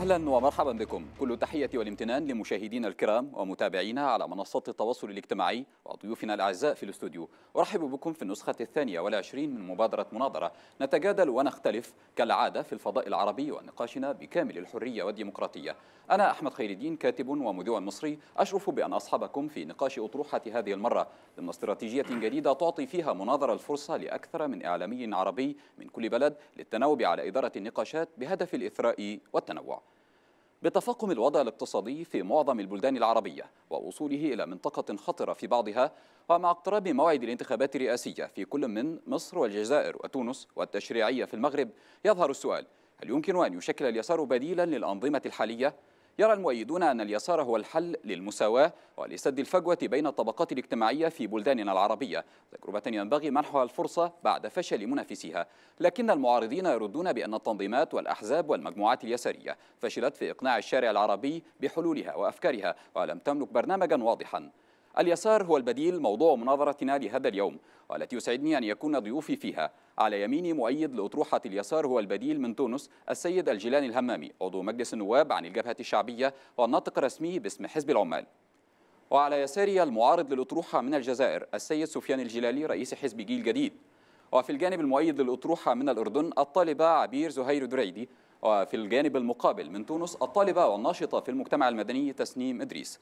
أهلا ومرحبا بكم كل التحية والامتنان لمشاهدينا الكرام ومتابعينا على منصات التواصل الاجتماعي وضيوفنا الأعزاء في الاستوديو أرحب بكم في النسخة الثانية والعشرين من مبادرة مناظرة نتجادل ونختلف كالعادة في الفضاء العربي ونقاشنا بكامل الحرية والديمقراطية أنا أحمد خير الدين كاتب ومذيع مصري أشرف بأن أصحبكم في نقاش أطروحة هذه المرة ضمن استراتيجية جديدة تعطي فيها مناظرة الفرصة لأكثر من إعلامي عربي من كل بلد للتناوب على إدارة النقاشات بهدف الإثراء والتنوع بتفاقم الوضع الاقتصادي في معظم البلدان العربية ووصوله إلى منطقة خطرة في بعضها ومع اقتراب موعد الانتخابات الرئاسية في كل من مصر والجزائر وتونس والتشريعية في المغرب يظهر السؤال هل يمكن أن يشكل اليسار بديلا للأنظمة الحالية؟ يرى المؤيدون أن اليسار هو الحل للمساواة ولسد الفجوة بين الطبقات الاجتماعية في بلداننا العربية تجربة ينبغي منحها الفرصة بعد فشل منافسيها لكن المعارضين يردون بأن التنظيمات والأحزاب والمجموعات اليسارية فشلت في إقناع الشارع العربي بحلولها وأفكارها ولم تملك برنامجا واضحا اليسار هو البديل موضوع مناظرتنا لهذا اليوم والتي يسعدني أن يكون ضيوفي فيها على يمين مؤيد لأطروحة اليسار هو البديل من تونس السيد الجيلاني الهمامي عضو مجلس النواب عن الجبهة الشعبية والناطق الرسمي باسم حزب العمال وعلى يساري المعارض للأطروحة من الجزائر السيد سفيان الجلالي رئيس حزب جيل جديد وفي الجانب المؤيد للأطروحة من الأردن الطالبة عبير زهير دريدي وفي الجانب المقابل من تونس الطالبة والناشطة في المجتمع المدني تسنيم إدريس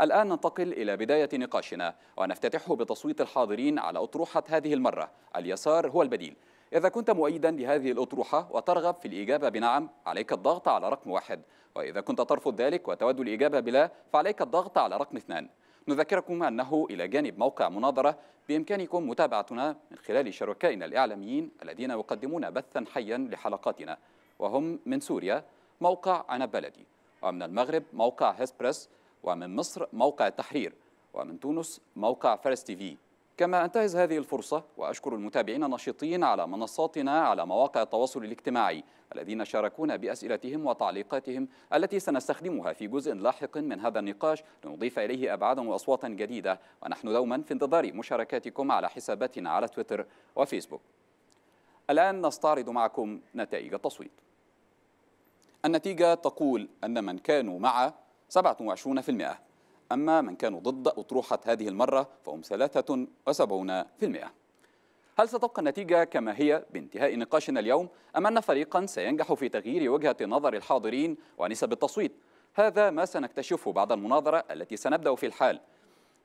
الآن ننتقل إلى بداية نقاشنا ونفتتحه بتصويت الحاضرين على أطروحة هذه المرة اليسار هو البديل إذا كنت مؤيدا لهذه الأطروحة وترغب في الإجابة بنعم عليك الضغط على رقم واحد وإذا كنت ترفض ذلك وتود الإجابة بلا فعليك الضغط على رقم اثنان نذكركم أنه إلى جانب موقع مناظرة بإمكانكم متابعتنا من خلال شركائنا الإعلاميين الذين يقدمون بثا حيا لحلقاتنا وهم من سوريا موقع أنا بلدي ومن المغرب موقع هسبرس ومن مصر موقع التحرير ومن تونس موقع فارس تي في كما أنتهز هذه الفرصة وأشكر المتابعين النشيطين على منصاتنا على مواقع التواصل الاجتماعي الذين شاركونا بأسئلتهم وتعليقاتهم التي سنستخدمها في جزء لاحق من هذا النقاش لنضيف إليه أبعادا وأصواتا جديدة ونحن دوما في انتظار مشاركاتكم على حساباتنا على تويتر وفيسبوك الآن نستعرض معكم نتائج التصويت النتيجة تقول أن من كانوا مع 27% أما من كانوا ضد أطروحة هذه المرة فهم 73% هل ستبقى النتيجة كما هي بانتهاء نقاشنا اليوم أم أن فريقا سينجح في تغيير وجهة نظر الحاضرين ونسب التصويت؟ هذا ما سنكتشفه بعد المناظرة التي سنبدأ في الحال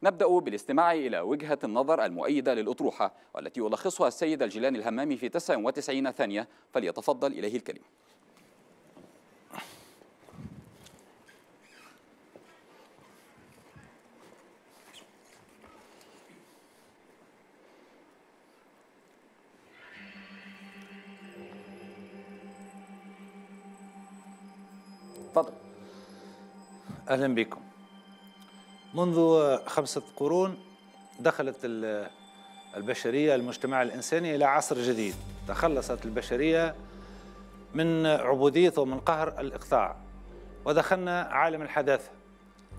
نبدأ بالاستماع إلى وجهة النظر المؤيدة للأطروحة والتي يلخصها السيد الجيلاني الهمامي في 99 ثانية فليتفضل إليه الكلمة تفضل أهلا بكم منذ خمسة قرون دخلت البشرية المجتمع الإنساني إلى عصر جديد تخلصت البشرية من عبودية ومن قهر الإقطاع ودخلنا عالم الحداثة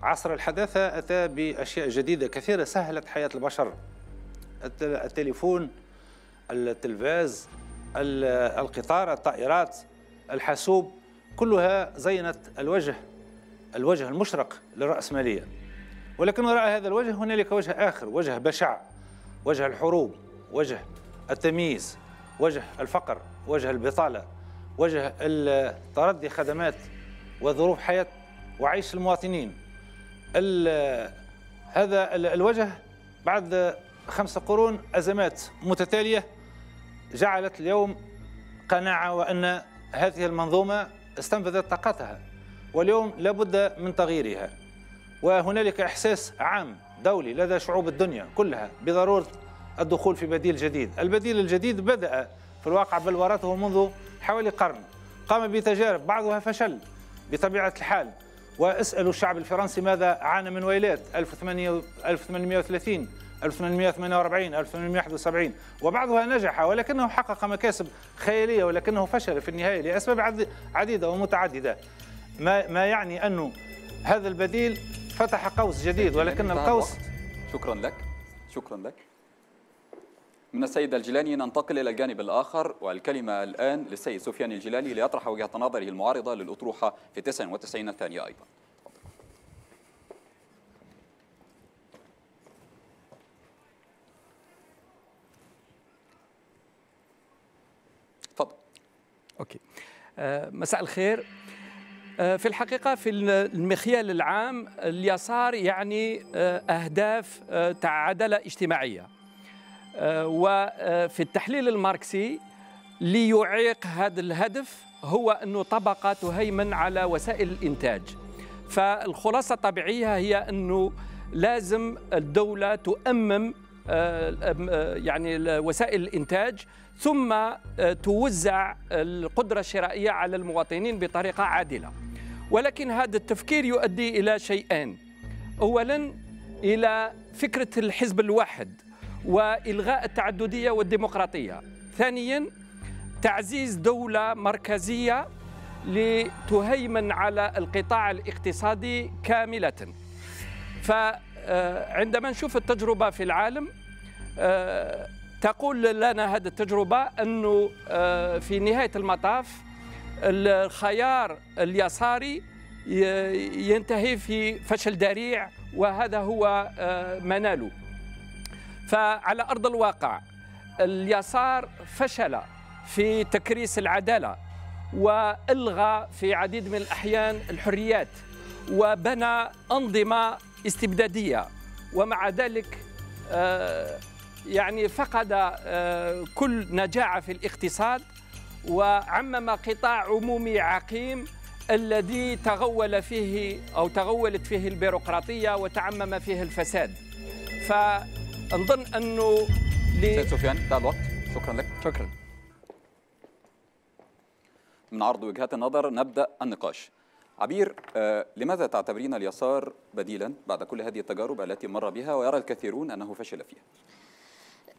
عصر الحداثة أتى بأشياء جديدة كثيرة سهلت حياة البشر التليفون التلفاز القطار الطائرات الحاسوب كلها زينت الوجه الوجه المشرق للرأسمالية ولكن وراء هذا الوجه هنالك وجه آخر وجه بشع وجه الحروب وجه التمييز وجه الفقر وجه البطالة وجه تردي خدمات وظروف حياة وعيش المواطنين هذا الوجه بعد خمس قرون أزمات متتالية جعلت اليوم قناعة وأن هذه المنظومة استنفذت طاقتها واليوم لابد من تغييرها وهنالك إحساس عام دولي لدى شعوب الدنيا كلها بضرورة الدخول في بديل جديد البديل الجديد بدأ في الواقع بلورته منذ حوالي قرن قام بتجارب بعضها فشل بطبيعة الحال واسألوا الشعب الفرنسي ماذا عانى من ويلات 1830 1848 1871 وبعضها نجح ولكنه حقق مكاسب خيالية ولكنه فشل في النهاية لأسباب عديدة ومتعددة ما, ما يعني أنه هذا البديل فتح قوس جديد ولكن القوس شكرا لك شكرا لك من السيد الجيلاني ننتقل إلى الجانب الآخر والكلمة الآن للسيد سفيان الجيلاني ليطرح وجهة نظره المعارضة للأطروحة في 99 الثانية أيضا اوكي آه، مساء الخير آه، في الحقيقة في المخيال العام اليسار يعني آه، أهداف تعادلة اجتماعية وفي التحليل الماركسي ليعيق هذا الهدف هو أن طبقة تهيمن على وسائل الإنتاج فالخلاصة الطبيعية هي أنه لازم الدولة تؤمم يعني وسائل الإنتاج ثم آه، توزع القدرة الشرائية على المواطنين بطريقة عادلة ولكن هذا التفكير يؤدي إلى شيئين أولا إلى فكرة الحزب الواحد وإلغاء التعددية والديمقراطية ثانيا تعزيز دولة مركزية لتهيمن على القطاع الاقتصادي كاملة فعندما آه، نشوف التجربة في العالم آه، تقول لنا هذه التجربة أنه آه، في نهاية المطاف الخيار اليساري ينتهي في فشل ذريع وهذا هو آه، مناله فعلى أرض الواقع اليسار فشل في تكريس العدالة وألغى في عديد من الأحيان الحريات وبنى أنظمة استبدادية ومع ذلك آه، يعني فقد آه، كل نجاعة في الاقتصاد وعمم قطاع عمومي عقيم الذي تغول فيه أو تغولت فيه البيروقراطية وتعمم فيه الفساد فنظن أنه سيد سفيان انتهى الوقت شكرا لك شكرا من عرض وجهات النظر نبدأ النقاش عبير آه، لماذا تعتبرين اليسار بديلا بعد كل هذه التجارب التي مر بها ويرى الكثيرون أنه فشل فيها؟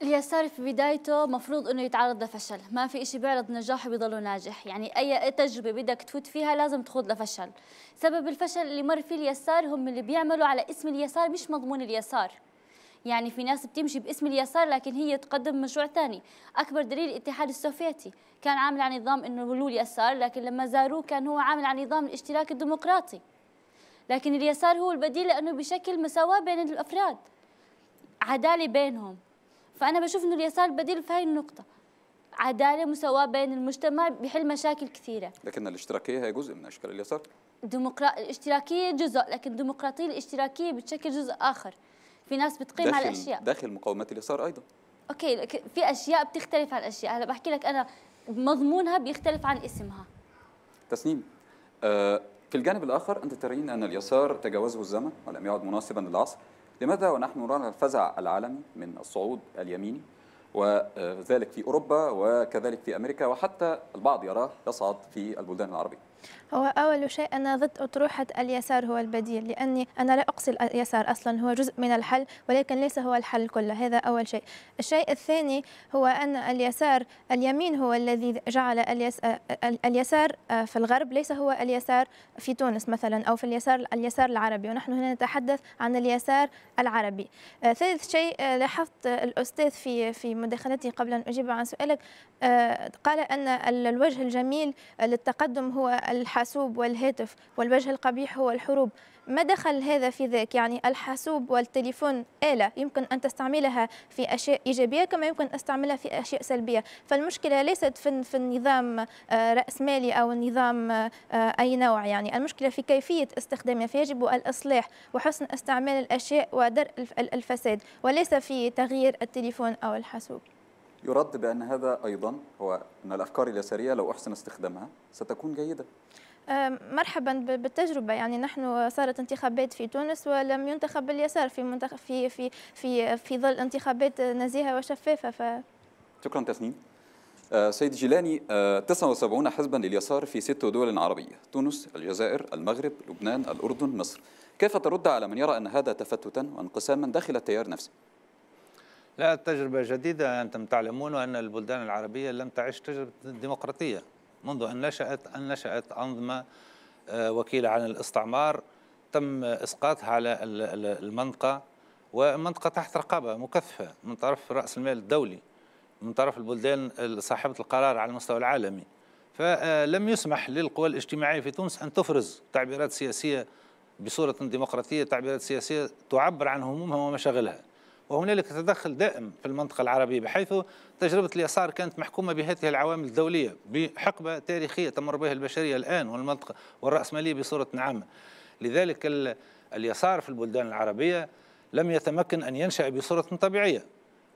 اليسار في بدايته مفروض انه يتعرض لفشل ما في شيء بيعرض نجاحه وبيضله ناجح يعني اي تجربه بدك تفوت فيها لازم تخوض لفشل سبب الفشل اللي مر فيه اليسار هم اللي بيعملوا على اسم اليسار مش مضمون اليسار يعني في ناس بتمشي باسم اليسار لكن هي تقدم مشروع ثاني اكبر دليل الاتحاد السوفيتي كان عامل على نظام انه هو اليسار لكن لما زاروه كان هو عامل على نظام الاشتراك الديمقراطي لكن اليسار هو البديل لانه بشكل مساواه بين الافراد عداله بينهم فأنا بشوف إنه اليسار بديل في هاي النقطة عدالة مساواة بين المجتمع بحل مشاكل كثيرة لكن الاشتراكية هي جزء من أشكال اليسار ديمقراطية الاشتراكية جزء لكن الديمقراطية الاشتراكية بتشكل جزء آخر في ناس بتقيم على الأشياء داخل مقاومات اليسار أيضا أوكي في أشياء بتختلف عن أشياء هلا بحكي لك أنا مضمونها بيختلف عن اسمها تسنيم آه في الجانب الآخر أنت ترين أن اليسار تجاوزه الزمن ولم يعد مناسبا للعصر لماذا ونحن نرى الفزع العالمي من الصعود اليميني وذلك في أوروبا وكذلك في أمريكا وحتى البعض يراه يصعد في البلدان العربية هو أول شيء أنا ضد أطروحة اليسار هو البديل لأني أنا لا أقصي اليسار أصلا هو جزء من الحل ولكن ليس هو الحل كله هذا أول شيء الشيء الثاني هو أن اليسار اليمين هو الذي جعل اليسار في الغرب ليس هو اليسار في تونس مثلا أو في اليسار اليسار العربي ونحن هنا نتحدث عن اليسار العربي ثالث شيء لاحظت الأستاذ في في مداخلته قبل أن أجيب عن سؤالك قال أن الوجه الجميل للتقدم هو الحاسوب والهاتف والوجه القبيح هو الحروب ما دخل هذا في ذاك يعني الحاسوب والتليفون آلة يمكن أن تستعملها في أشياء إيجابية كما يمكن أن تستعملها في أشياء سلبية فالمشكلة ليست في, في النظام آه، رأسمالي أو النظام آه، أي نوع يعني المشكلة في كيفية استخدامها فيجب الإصلاح وحسن استعمال الأشياء ودرء الفساد وليس في تغيير التليفون أو الحاسوب يرد بأن هذا أيضا هو أن الأفكار اليسارية لو أحسن استخدامها ستكون جيدة أه، مرحبا بالتجربه يعني نحن صارت انتخابات في تونس ولم ينتخب اليسار في منتخب في في في في ظل انتخابات نزيهه وشفافه ف شكرا تسنيم أه، سيد جيلاني 79 أه، حزبا لليسار في ست دول عربيه تونس الجزائر المغرب لبنان الاردن مصر كيف ترد على من يرى ان هذا تفتتا وانقساما داخل التيار نفسه لا تجربة جديدة أنتم تعلمون أن البلدان العربية لم تعش تجربة ديمقراطية منذ أن نشأت أن نشأت أنظمة آه، وكيلة عن الاستعمار تم إسقاطها على المنطقة ومنطقة تحت رقابة مكثفة من طرف رأس المال الدولي من طرف البلدان صاحبة القرار على المستوى العالمي فلم يسمح للقوى الاجتماعية في تونس أن تفرز تعبيرات سياسية بصورة ديمقراطية تعبيرات سياسية تعبر عن همومها ومشاغلها وهنالك تدخل دائم في المنطقة العربية بحيث تجربة اليسار كانت محكومة بهذه العوامل الدولية بحقبة تاريخية تمر بها البشرية الآن والمنطقة والرأسمالية بصورة عامة لذلك اليسار في البلدان العربية لم يتمكن أن ينشأ بصورة طبيعية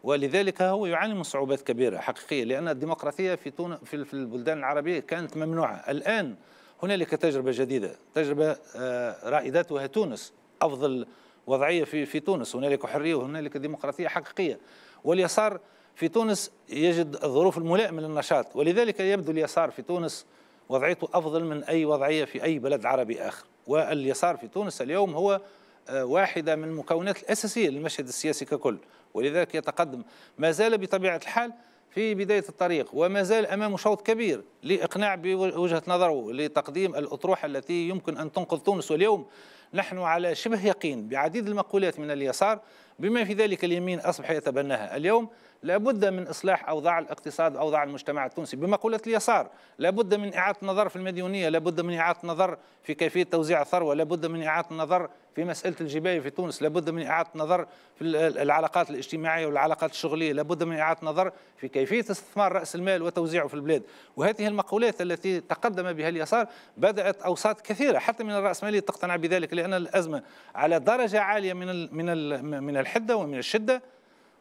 ولذلك هو يعاني من صعوبات كبيرة حقيقية لأن الديمقراطية في, تون في البلدان العربية كانت ممنوعة الآن هنالك تجربة جديدة تجربة آه، رائدتها تونس أفضل وضعيه في في تونس هنالك حريه وهنالك ديمقراطيه حقيقيه واليسار في تونس يجد الظروف الملائمه للنشاط ولذلك يبدو اليسار في تونس وضعيته افضل من اي وضعيه في اي بلد عربي اخر واليسار في تونس اليوم هو آه، واحده من المكونات الاساسيه للمشهد السياسي ككل ولذلك يتقدم ما زال بطبيعه الحال في بداية الطريق وما زال أمامه شوط كبير لإقناع بوجهة نظره لتقديم الأطروحة التي يمكن أن تنقذ تونس واليوم نحن على شبه يقين بعديد المقولات من اليسار بما في ذلك اليمين أصبح يتبناها اليوم لابد من إصلاح أوضاع الاقتصاد أوضاع المجتمع التونسي بمقولة اليسار لابد من إعادة النظر في المديونية لابد من إعادة النظر في كيفية توزيع الثروة لابد من إعادة النظر في مسألة الجباية في تونس لابد من إعادة النظر في العلاقات الاجتماعية والعلاقات الشغلية لابد من إعادة النظر في كيفية استثمار رأس المال وتوزيعه في البلاد وهذه المقولات التي تقدم بها اليسار بدأت أوساط كثيرة حتى من الرأسمالية تقتنع بذلك لأن الأزمة على درجة عالية من من من الحدة ومن الشدة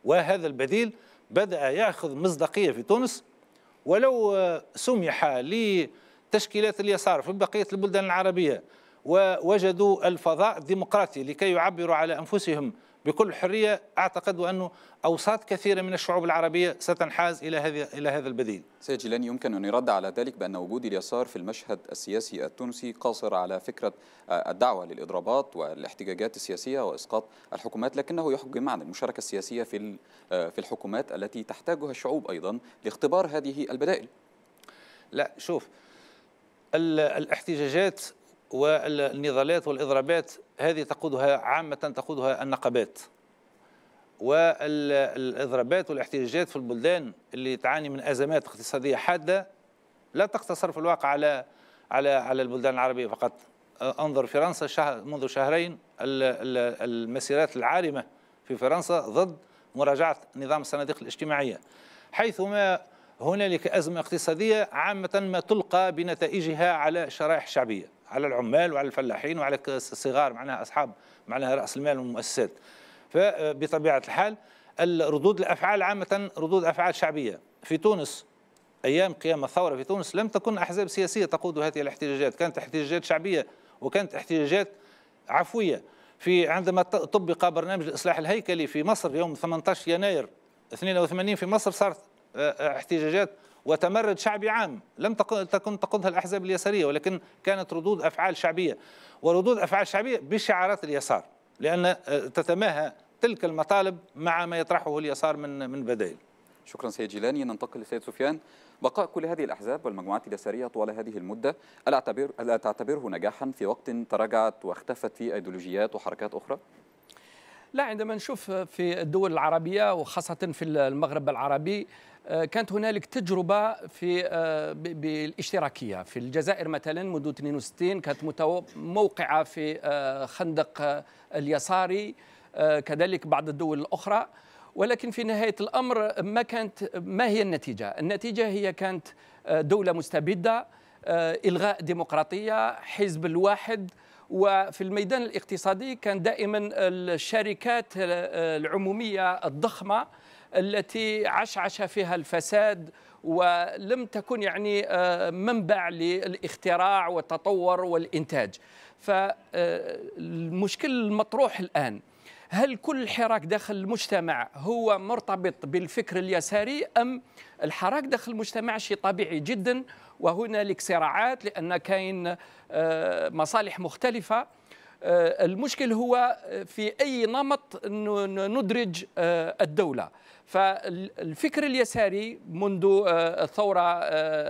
وهذا البديل بدأ يأخذ مصداقية في تونس ولو سمح لتشكيلات اليسار في بقية البلدان العربية ووجدوا الفضاء الديمقراطي لكي يعبروا على أنفسهم بكل حرية أعتقد أنه أوساط كثيرة من الشعوب العربية ستنحاز إلى هذا إلى هذا البديل. سيد جيلاني يمكن أن يرد على ذلك بأن وجود اليسار في المشهد السياسي التونسي قاصر على فكرة آه، الدعوة للإضرابات والاحتجاجات السياسية وإسقاط الحكومات لكنه يحجم عن المشاركة السياسية في آه، في الحكومات التي تحتاجها الشعوب أيضا لاختبار هذه البدائل. لا شوف الاحتجاجات والنضالات والإضرابات هذه تقودها عامة تقودها النقابات والإضرابات والاحتجاجات في البلدان اللي تعاني من أزمات اقتصادية حادة لا تقتصر في الواقع على على على البلدان العربية فقط انظر فرنسا شهر منذ شهرين المسيرات العارمة في فرنسا ضد مراجعة نظام الصناديق الاجتماعية حيثما هنالك أزمة اقتصادية عامة ما تلقى بنتائجها على الشرائح الشعبية على العمال وعلى الفلاحين وعلى الصغار معناها أصحاب معناها رأس المال والمؤسسات فبطبيعة الحال ردود الأفعال عامة ردود أفعال شعبية في تونس أيام قيام الثورة في تونس لم تكن أحزاب سياسية تقود هذه الاحتجاجات كانت احتجاجات شعبية وكانت احتجاجات عفوية في عندما طبق برنامج الإصلاح الهيكلي في مصر يوم 18 يناير 82 في مصر صارت احتجاجات وتمرد شعبي عام لم تكن تقودها الأحزاب اليسارية ولكن كانت ردود أفعال شعبية وردود أفعال شعبية بشعارات اليسار لأن آه، تتماهى تلك المطالب مع ما يطرحه اليسار من من بدائل شكرا سيد جيلاني ننتقل لسيد سفيان بقاء كل هذه الأحزاب والمجموعات اليسارية طوال هذه المدة ألا تعتبره نجاحا في وقت تراجعت واختفت فيه أيديولوجيات وحركات أخرى؟ لا عندما نشوف في الدول العربية وخاصة في المغرب العربي آه، كانت هنالك تجربة في آه، بالاشتراكية في الجزائر مثلا منذ 62 كانت موقعة في آه، خندق اليساري كذلك بعض الدول الأخرى ولكن في نهاية الأمر ما كانت ما هي النتيجة؟ النتيجة هي كانت دولة مستبدة إلغاء ديمقراطية حزب الواحد وفي الميدان الاقتصادي كان دائما الشركات العمومية الضخمة التي عشعش فيها الفساد ولم تكن يعني آه، منبع للاختراع والتطور والإنتاج فالمشكل المطروح الآن هل كل حراك داخل المجتمع هو مرتبط بالفكر اليساري أم الحراك داخل المجتمع شيء طبيعي جدا وهنالك صراعات لأن كاين آه، مصالح مختلفة آه، المشكل هو آه، في أي نمط ندرج الدولة فالفكر اليساري منذ الثورة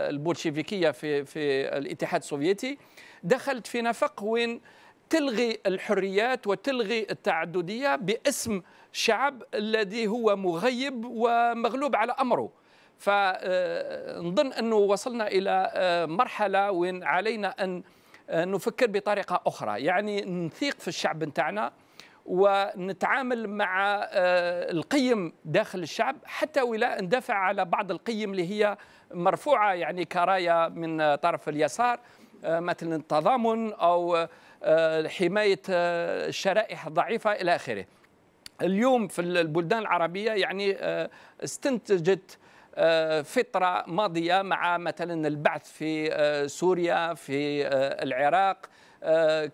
البولشيفيكية في, في الاتحاد السوفيتي دخلت في نفق وين تلغي الحريات وتلغي التعدديه باسم شعب الذي هو مغيب ومغلوب على امره فنظن انه وصلنا الى آه، مرحله وين علينا ان آه، نفكر بطريقه اخرى يعني نثيق في الشعب نتاعنا ونتعامل مع آه، القيم داخل الشعب حتى ولا ندافع على بعض القيم اللي هي مرفوعه يعني كرايه من طرف اليسار مثلا التضامن او آه، حمايه الشرائح آه، الضعيفه الى اخره اليوم في البلدان العربيه يعني آه، استنتجت فتره ماضيه مع مثلا البعث في سوريا في العراق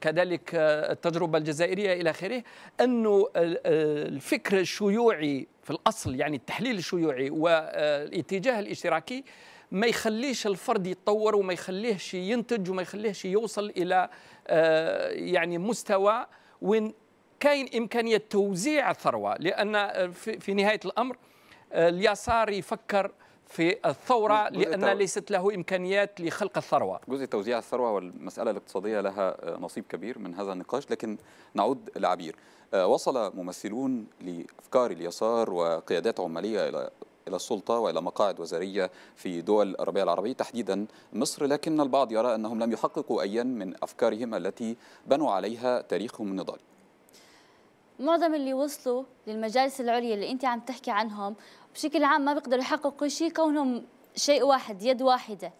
كذلك التجربه الجزائريه الى اخره انه الفكر الشيوعي في الاصل يعني التحليل الشيوعي والاتجاه الاشتراكي ما يخليش الفرد يتطور وما يخليهش ينتج وما يخليهش يوصل الى آه، يعني مستوى وين كاين امكانيه توزيع الثروه لان آه، في نهايه الامر آه، اليسار يفكر في الثورة لأن ليست له إمكانيات لخلق الثروة جزء توزيع الثروة والمسألة الاقتصادية لها نصيب كبير من هذا النقاش لكن نعود لعبير وصل ممثلون لأفكار اليسار وقيادات عمالية إلى إلى السلطة وإلى مقاعد وزارية في دول الربيع العربي تحديدا مصر لكن البعض يرى أنهم لم يحققوا أيا من أفكارهم التي بنوا عليها تاريخهم النضالي معظم اللي وصلوا للمجالس العليا اللي انت عم تحكي عنهم بشكل عام ما بيقدروا يحققوا شيء كونهم شيء واحد يد واحده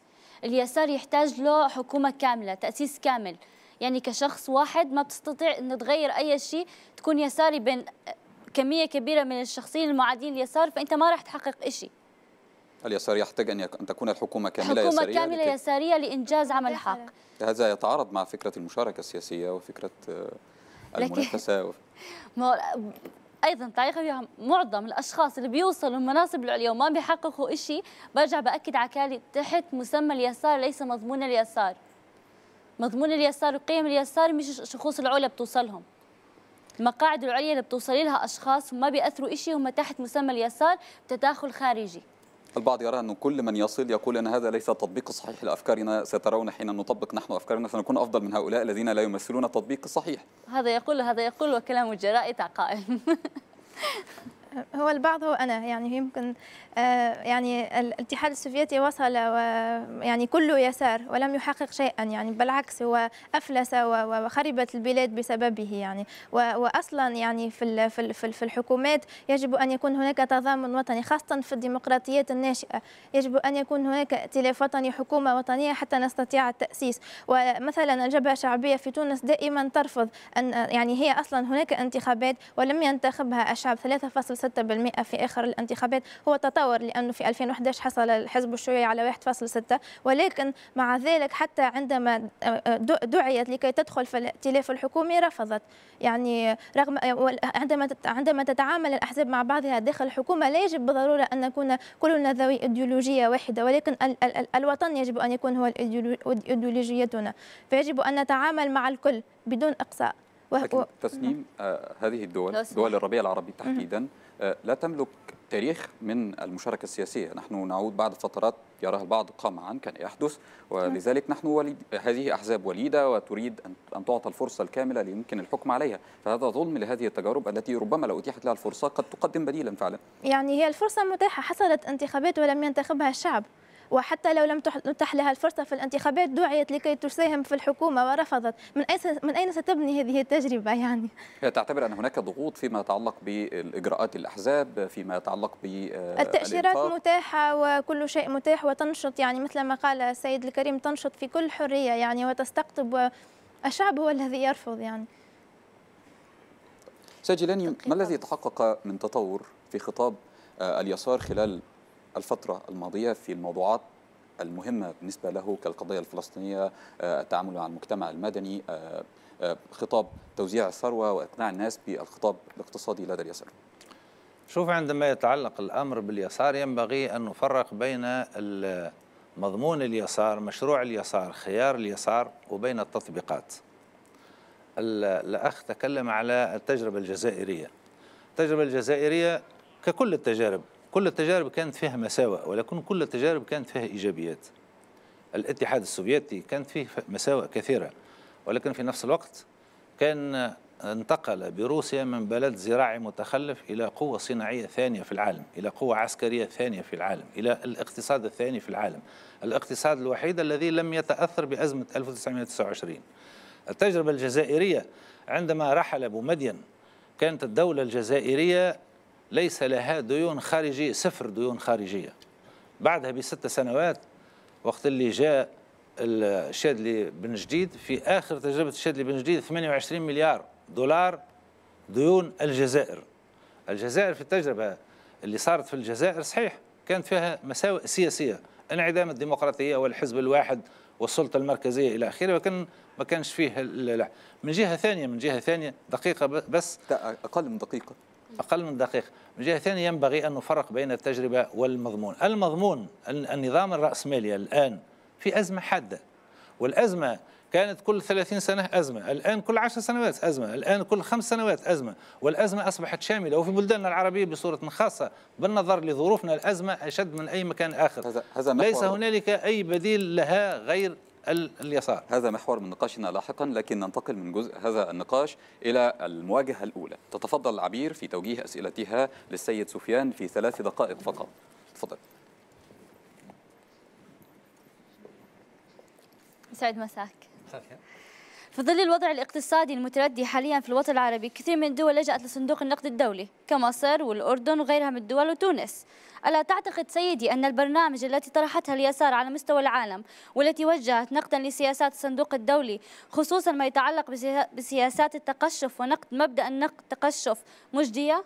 اليسار يحتاج له حكومه كامله تاسيس كامل يعني كشخص واحد ما بتستطيع ان تغير اي شيء تكون يساري بين كميه كبيره من الشخصين المعادين لليسار فانت ما راح تحقق شيء اليسار يحتاج ان, أن تكون الحكومه كامله حكومة يساريه كامله لكي... يساريه لانجاز عمل حق هذا يتعارض مع فكره المشاركه السياسيه وفكره آه، المنافسه و... ما... ايضا تعليقا فيها معظم الاشخاص اللي بيوصلوا المناصب العليا وما بيحققوا شيء برجع باكد على كالي تحت مسمى اليسار ليس مضمون اليسار مضمون اليسار وقيم اليسار مش شخوص العلا بتوصلهم المقاعد العليا اللي بتوصلي لها اشخاص وما بياثروا شيء هم تحت مسمى اليسار تداخل خارجي البعض يرى أن كل من يصل يقول أن هذا ليس التطبيق الصحيح لأفكارنا سترون حين نطبق نحن أفكارنا سنكون أفضل من هؤلاء الذين لا يمثلون التطبيق الصحيح هذا يقول هذا يقول وكلام الجرائد قائم هو البعض هو انا يعني يمكن آه، يعني الاتحاد السوفيتي وصل يعني كله يسار ولم يحقق شيئا يعني بالعكس هو افلس وخربت البلاد بسببه يعني واصلا يعني في في الحكومات يجب ان يكون هناك تضامن وطني خاصه في الديمقراطيات الناشئه يجب ان يكون هناك ائتلاف وطني حكومه وطنيه حتى نستطيع التاسيس ومثلا الجبهه الشعبيه في تونس دائما ترفض ان يعني هي اصلا هناك انتخابات ولم ينتخبها الشعب 3.6 1.6% في آخر الانتخابات هو تطور لأنه في 2011 حصل الحزب الشيوعي على 1.6 ولكن مع ذلك حتى عندما دعيت لكي تدخل في الائتلاف الحكومي رفضت يعني رغم عندما عندما تتعامل الأحزاب مع بعضها داخل الحكومة لا يجب بالضرورة أن نكون كلنا ذوي إيديولوجية واحدة ولكن ال ال ال الوطن يجب أن يكون هو إيديولوجيتنا فيجب أن نتعامل مع الكل بدون إقصاء لكن تسنيم آه، هذه الدول دول الربيع العربي تحديدا آه، لا تملك تاريخ من المشاركة السياسية نحن نعود بعد فترات يراها البعض قمعا كان يحدث نعم. ولذلك نحن وليد هذه أحزاب وليدة وتريد أن تعطى الفرصة الكاملة ليمكن الحكم عليها فهذا ظلم لهذه التجارب التي ربما لو أتيحت لها الفرصة قد تقدم بديلا فعلا يعني هي الفرصة متاحة حصلت انتخابات ولم ينتخبها الشعب وحتى لو لم تتح لها الفرصة في الانتخابات دعيت لكي تساهم في الحكومة ورفضت من أين من أين ستبني هذه التجربة يعني؟ هي تعتبر أن هناك ضغوط فيما يتعلق بالإجراءات الأحزاب فيما يتعلق ب آه، التأشيرات متاحة وكل شيء متاح وتنشط يعني مثل ما قال السيد الكريم تنشط في كل حرية يعني وتستقطب الشعب هو الذي يرفض يعني سجلاني ما الذي تحقق من تطور في خطاب آه، اليسار خلال الفترة الماضية في الموضوعات المهمة بالنسبة له كالقضية الفلسطينية آه، التعامل مع المجتمع المدني آه، آه، خطاب توزيع الثروة وإقناع الناس بالخطاب الاقتصادي لدى اليسار شوف عندما يتعلق الأمر باليسار ينبغي أن نفرق بين مضمون اليسار مشروع اليسار خيار اليسار وبين التطبيقات الأخ تكلم على التجربة الجزائرية التجربة الجزائرية ككل التجارب كل التجارب كانت فيها مساوئ ولكن كل التجارب كانت فيها إيجابيات الاتحاد السوفيتي كانت فيه مساوئ كثيرة ولكن في نفس الوقت كان انتقل بروسيا من بلد زراعي متخلف إلى قوة صناعية ثانية في العالم إلى قوة عسكرية ثانية في العالم إلى الاقتصاد الثاني في العالم الاقتصاد الوحيد الذي لم يتأثر بأزمة 1929 التجربة الجزائرية عندما رحل بومدين كانت الدولة الجزائرية ليس لها ديون خارجية صفر ديون خارجية بعدها بستة سنوات وقت اللي جاء الشادلي بن جديد في آخر تجربة الشادلي بن جديد 28 مليار دولار ديون الجزائر الجزائر في التجربة اللي صارت في الجزائر صحيح كانت فيها مساوئ سياسية انعدام الديمقراطية والحزب الواحد والسلطة المركزية إلى آخره ولكن ما كانش فيه لا من جهة ثانية من جهة ثانية دقيقة بس أقل من دقيقة أقل من دقيقة من جهة ثانية ينبغي أن نفرق بين التجربة والمضمون المضمون النظام الرأسمالي الآن في أزمة حادة والأزمة كانت كل 30 سنة أزمة الآن كل 10 سنوات أزمة الآن كل 5 سنوات أزمة والأزمة أصبحت شاملة وفي بلداننا العربية بصورة خاصة بالنظر لظروفنا الأزمة أشد من أي مكان آخر هذا ليس هنالك أي بديل لها غير اليسار هذا محور من نقاشنا لاحقا لكن ننتقل من جزء هذا النقاش إلى المواجهة الأولى تتفضل العبير في توجيه أسئلتها للسيد سفيان في ثلاث دقائق فقط تفضل سعد مساك في ظل الوضع الاقتصادي المتردي حاليا في الوطن العربي كثير من الدول لجأت لصندوق النقد الدولي كمصر والأردن وغيرها من الدول وتونس ألا تعتقد سيدي أن البرنامج التي طرحتها اليسار على مستوى العالم والتي وجهت نقدا لسياسات الصندوق الدولي خصوصا ما يتعلق بسياسات التقشف ونقد مبدأ النقد تقشف مجدية؟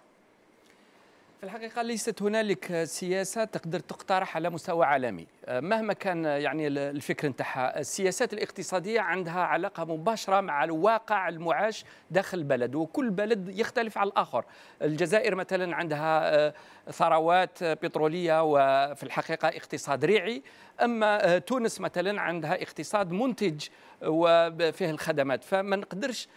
في الحقيقة ليست هنالك سياسة تقدر تقترح على مستوى عالمي آه، مهما كان آه، يعني الفكر نتاعها السياسات الاقتصادية عندها علاقة مباشرة مع الواقع المعاش داخل البلد وكل بلد يختلف عن الآخر الجزائر مثلا عندها آه، ثروات بترولية وفي الحقيقة اقتصاد ريعي أما تونس مثلا عندها اقتصاد منتج وفيه الخدمات فما نقدرش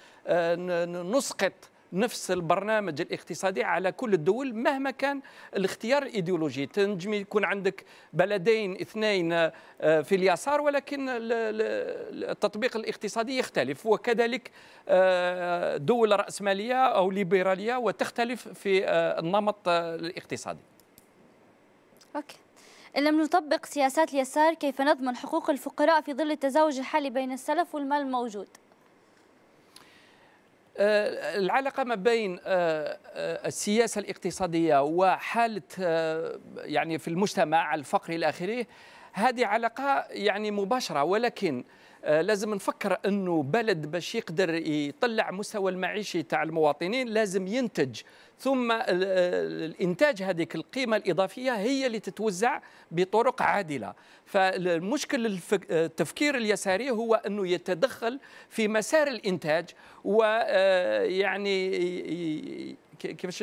نسقط نفس البرنامج الاقتصادي على كل الدول مهما كان الاختيار الايديولوجي تنجم يكون عندك بلدين اثنين آه، في اليسار ولكن التطبيق الاقتصادي يختلف وكذلك آه، دول رأسمالية أو ليبرالية وتختلف في آه، النمط الاقتصادي أوكي. إن لم نطبق سياسات اليسار كيف نضمن حقوق الفقراء في ظل التزاوج الحالي بين السلف والمال الموجود؟ آه، العلاقه ما بين آه، آه، السياسه الاقتصاديه وحاله يعني في المجتمع الفقر الى اخره هذه علاقه يعني مباشره ولكن لازم نفكر انه بلد باش يقدر يطلع مستوى المعيشي تاع المواطنين لازم ينتج ثم الانتاج هذيك القيمه الاضافيه هي اللي تتوزع بطرق عادله فالمشكل التفكير اليساري هو انه يتدخل في مسار الانتاج ويعني آه، كيفاش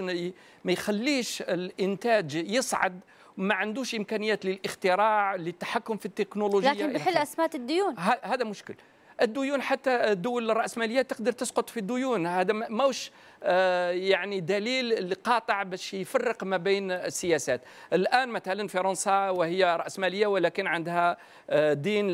ما يخليش الانتاج يصعد ما عندوش امكانيات للاختراع للتحكم في التكنولوجيا لكن بحل اسمات الديون هذا مشكل الديون حتى الدول الرأسمالية تقدر تسقط في الديون هذا ماهوش آه، يعني دليل قاطع باش يفرق ما بين السياسات الآن مثلا فرنسا وهي رأسمالية ولكن عندها آه، دين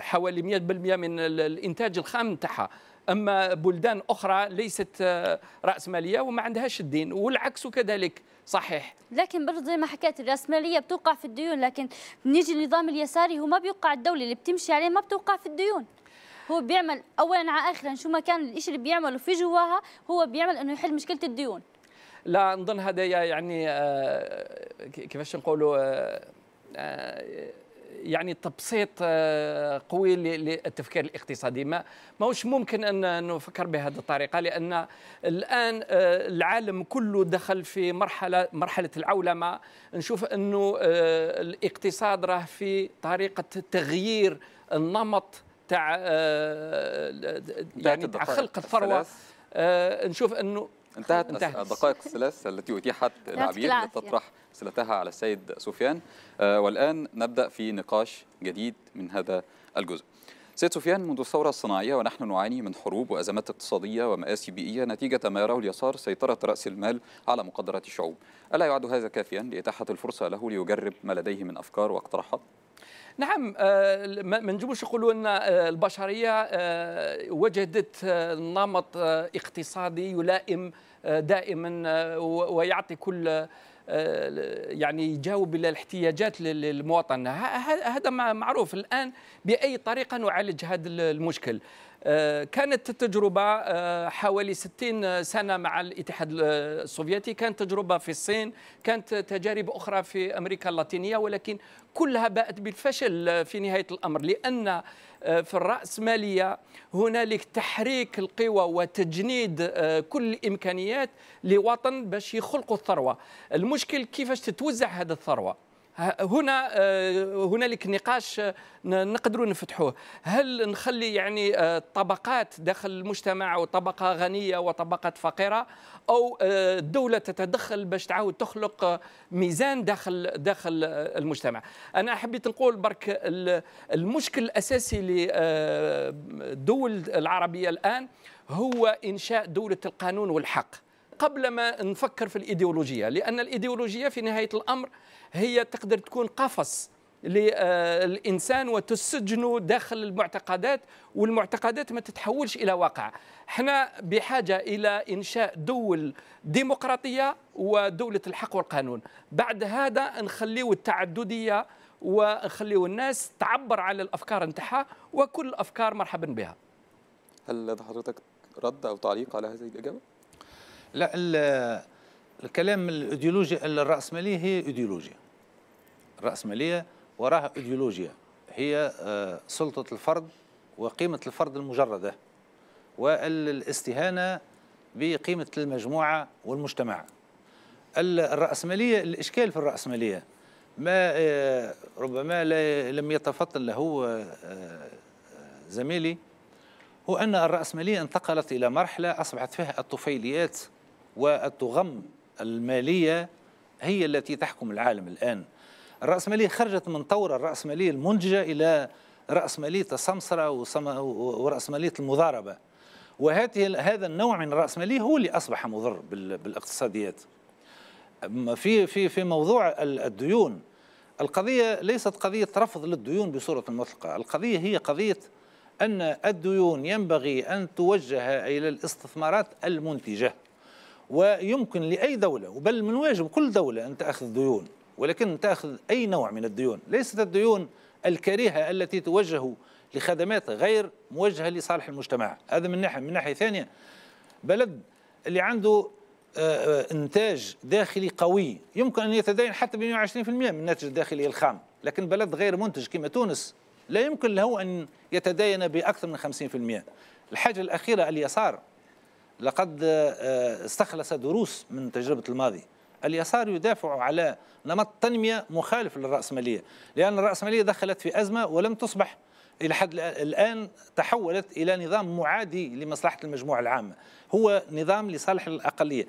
حوالي 100% من الإنتاج الخام تاعها أما بلدان أخرى ليست آه، رأسمالية وما عندهاش الدين والعكس كذلك صحيح لكن برضه زي ما حكيت الراسماليه بتوقع في الديون لكن بنيجي النظام اليساري هو ما بيوقع الدوله اللي بتمشي عليه ما بتوقع في الديون هو بيعمل اولا على اخرا شو ما كان الشيء اللي بيعمله في جواها هو بيعمل انه يحل مشكله الديون لا نظن هذا يعني آه، كيفاش نقولوا آه، آه، يعني تبسيط آه، قوي للتفكير الاقتصادي ما ماهوش ممكن ان نفكر بهذه الطريقه لان الان آه، العالم كله دخل في مرحله مرحله العولمه نشوف انه آه، الاقتصاد راه في طريقه تغيير النمط تاع يعني تاع خلق الثروه نشوف انه انتهت, انتهت. الدقائق الثلاث التي اتيحت العبيد لتطرح سلتها على السيد سفيان آه، والآن نبدأ في نقاش جديد من هذا الجزء سيد سفيان منذ الثورة الصناعية ونحن نعاني من حروب وأزمات اقتصادية ومآسي بيئية نتيجة ما يراه اليسار سيطرة رأس المال على مقدرات الشعوب ألا يعد هذا كافيا لإتاحة الفرصة له ليجرب ما لديه من أفكار واقتراحات؟ نعم آه، ما نجموش يقولوا ان آه، البشريه وجدت نمط اقتصادي يلائم دائما ويعطي كل آه، يعني يجاوب على الاحتياجات للمواطن هذا معروف الان باي طريقه نعالج هذا المشكل آه، كانت التجربة آه، حوالي 60 سنة مع الاتحاد السوفيتي كانت تجربة في الصين كانت تجارب أخرى في أمريكا اللاتينية ولكن كلها باءت بالفشل في نهاية الأمر لأن آه، في الرأسمالية هنالك تحريك القوى وتجنيد كل الإمكانيات لوطن باش يخلقوا الثروة المشكل كيفاش تتوزع هذه الثروة هنا آه، هنالك نقاش آه، نقدروا نفتحوه هل نخلي يعني آه، طبقات داخل المجتمع وطبقة غنية وطبقة فقيرة أو الدولة تتدخل باش تعاود تخلق ميزان داخل داخل المجتمع أنا حبيت نقول برك المشكل الأساسي للدول العربية الآن هو إنشاء دولة القانون والحق قبل ما نفكر في الايديولوجيه لان الايديولوجيه في نهايه الامر هي تقدر تكون قفص للانسان وتسجنه داخل المعتقدات والمعتقدات ما تتحولش الى واقع احنا بحاجه الى انشاء دول ديمقراطيه ودوله الحق والقانون بعد هذا نخليه التعدديه ونخليه الناس تعبر على الافكار نتاعها وكل الافكار مرحبا بها هل لدى حضرتك رد او تعليق على هذه الاجابه لا الكلام الايديولوجيا الراسماليه هي ايديولوجيا الراسماليه وراها ايديولوجيا هي آه، سلطه الفرد وقيمه الفرد المجرده والاستهانه بقيمه المجموعه والمجتمع الراسماليه الاشكال في الراسماليه ما آه، ربما لم يتفطن له آه، زميلي هو ان الراسماليه انتقلت الى مرحله اصبحت فيها الطفيليات والطغم المالية هي التي تحكم العالم الآن الرأسمالية خرجت من طور الرأسمالية المنتجة إلى رأسمالية السمسرة ورأسمالية المضاربة وهذه هذا النوع من الرأسمالية هو اللي أصبح مضر بالاقتصاديات في في في موضوع الديون القضية ليست قضية رفض للديون بصورة مطلقة القضية هي قضية أن الديون ينبغي أن توجه إلى الاستثمارات المنتجة ويمكن لأي دولة بل من واجب كل دولة أن تأخذ ديون ولكن تأخذ أي نوع من الديون ليست الديون الكريهة التي توجه لخدمات غير موجهة لصالح المجتمع هذا من ناحية من ناحية ثانية بلد اللي عنده آه، آه، انتاج داخلي قوي يمكن ان يتدين حتى ب 120% من الناتج الداخلي الخام لكن بلد غير منتج كما تونس لا يمكن له ان يتدين باكثر من 50% الحاجه الاخيره اليسار لقد آه، آه، استخلص دروس من تجربة الماضي اليسار يدافع على نمط تنمية مخالف للرأسمالية لأن الرأسمالية دخلت في أزمة ولم تصبح إلى حد الآن تحولت إلى نظام معادي لمصلحة المجموعة العامة هو نظام لصالح الأقلية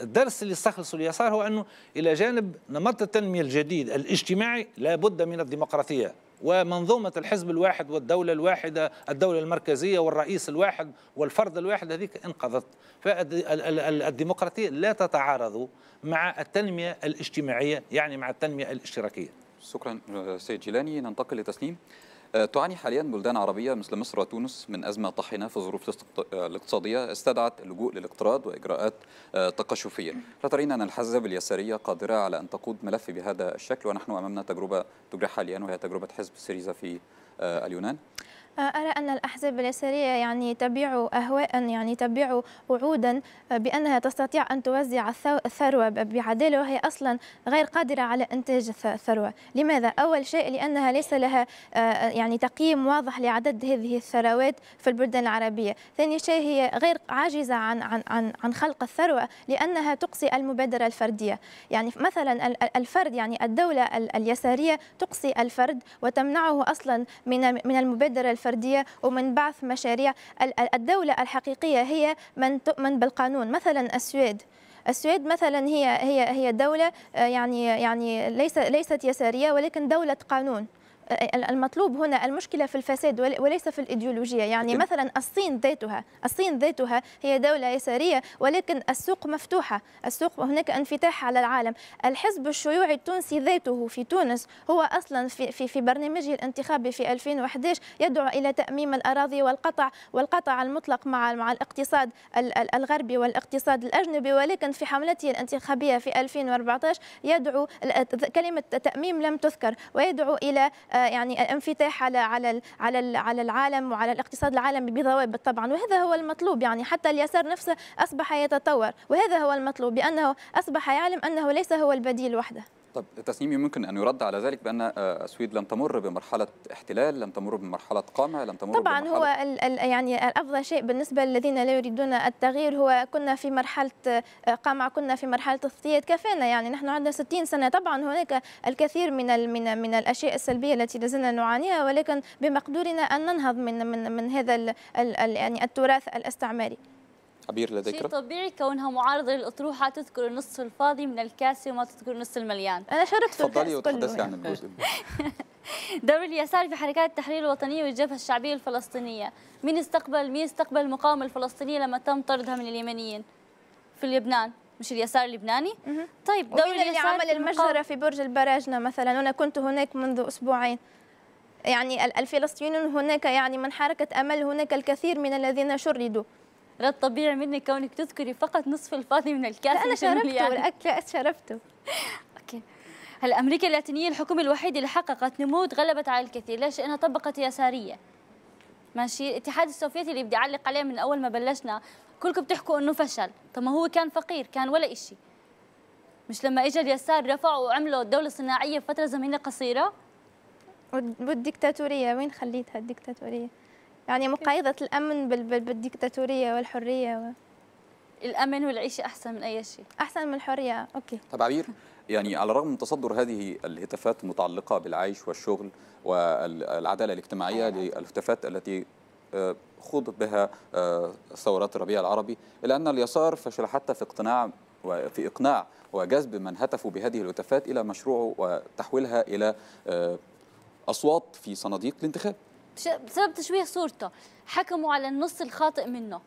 الدرس اللي استخلصه اليسار هو أنه إلى جانب نمط التنمية الجديد الاجتماعي لابد من الديمقراطية ومنظومة الحزب الواحد والدولة الواحدة الدولة المركزية والرئيس الواحد والفرد الواحد هذيك انقضت فالديمقراطية لا تتعارض مع التنمية الاجتماعية يعني مع التنمية الاشتراكية شكرا سيد جيلاني ننتقل لتسنيم آه، تعاني حاليا بلدان عربية مثل مصر وتونس من أزمة طاحنة في ظروف آه، الاقتصادية استدعت اللجوء للاقتراض وإجراءات آه، تقشفية لا ترين أن الحزب اليسارية قادرة على أن تقود ملف بهذا الشكل ونحن أمامنا تجربة تجري حاليا وهي تجربة حزب سيريزا في اليونان أرى أن الأحزاب اليسارية يعني تبيع أهواء يعني تبيع وعودا بأنها تستطيع أن توزع الثروة بعدالة وهي أصلا غير قادرة على إنتاج الثروة لماذا؟ أول شيء لأنها ليس لها آه، يعني تقييم واضح لعدد هذه الثروات في البلدان العربية ثاني شيء هي غير عاجزة عن, عن, عن, عن خلق الثروة لأنها تقصي المبادرة الفردية يعني مثلا الفرد يعني الدولة اليسارية تقصي الفرد وتمنعه أصلا من من المبادرة الفردية الفردية ومن بعث مشاريع الدولة الحقيقية هي من تؤمن بالقانون مثلا السويد السويد مثلا هي هي هي دوله آه، يعني يعني ليس ليست يساريه ولكن دوله قانون المطلوب هنا المشكله في الفساد وليس في الايديولوجيه يعني مثلا الصين ذاتها الصين ذاتها هي دوله يساريه ولكن السوق مفتوحه السوق هناك انفتاح على العالم الحزب الشيوعي التونسي ذاته في تونس هو اصلا في في, في برنامجه الانتخابي في 2011 يدعو الى تاميم الاراضي والقطع والقطع المطلق مع مع الاقتصاد الغربي والاقتصاد الاجنبي ولكن في حملته الانتخابيه في 2014 يدعو كلمه تاميم لم تذكر ويدعو الى يعني انفتاح على على على على العالم وعلى الاقتصاد العالمي بضوابط طبعا وهذا هو المطلوب يعني حتى اليسار نفسه اصبح يتطور وهذا هو المطلوب بانه اصبح يعلم انه ليس هو البديل وحده طب تسنيمي ممكن ان يرد على ذلك بان آه، السويد لم تمر بمرحله احتلال، لم تمر بمرحله قمع، لم تمر طبعا بمرحلة هو الـ الـ يعني الافضل شيء بالنسبه للذين لا يريدون التغيير هو كنا في مرحله آه، قمع، كنا في مرحله اغتيال، كفانا يعني نحن عندنا 60 سنه، طبعا هناك الكثير من الـ من من الاشياء السلبيه التي لازلنا نعانيها ولكن بمقدورنا ان ننهض من من من هذا الـ الـ يعني التراث الاستعماري. عبير لديك شيء طبيعي كونها معارضه للاطروحه تذكر النصف الفاضي من الكاسه وما تذكر النص المليان انا شرحت تفضلي وتحدثي عن الجزء دور اليسار في حركات التحرير الوطنيه والجبهه الشعبيه الفلسطينيه مين استقبل مين استقبل المقاومه الفلسطينيه لما تم طردها من اليمنيين في لبنان مش اليسار اللبناني طيب دور اليسار اللي عمل المجزره في برج البراجنه مثلا وانا كنت هناك منذ اسبوعين يعني الفلسطينيون هناك يعني من حركه امل هناك الكثير من الذين شردوا لا طبيعي مني كونك تذكري فقط نصف الفاضي من الكاس أنا شربته يعني. والأكل شربته أوكي هل أمريكا اللاتينية الحكومه الوحيده اللي حققت نمو غلبت على الكثير ليش؟ لأنها طبقت يسارية ماشي الاتحاد السوفيتي اللي بدي أعلق عليه من أول ما بلشنا كلكم بتحكوا إنه فشل طب ما هو كان فقير كان ولا إشي مش لما اجى اليسار رفعوا وعملوا دولة صناعية بفتره فترة زمنية قصيرة والدكتاتورية وين خليتها الدكتاتورية؟ يعني مقايضة الأمن بالديكتاتورية والحرية و... الأمن والعيش أحسن من أي شيء أحسن من الحرية أوكي طب عبير يعني على الرغم من تصدر هذه الهتافات المتعلقة بالعيش والشغل والعدالة الاجتماعية أيوة. للهتافات التي آه، خوضت بها آه، ثورات الربيع العربي إلا أن اليسار فشل حتى في اقتناع وفي إقناع وجذب من هتفوا بهذه الهتافات إلى مشروعه وتحويلها إلى آه، أصوات في صناديق الانتخاب بسبب تشويه صورته حكموا على النص الخاطئ منه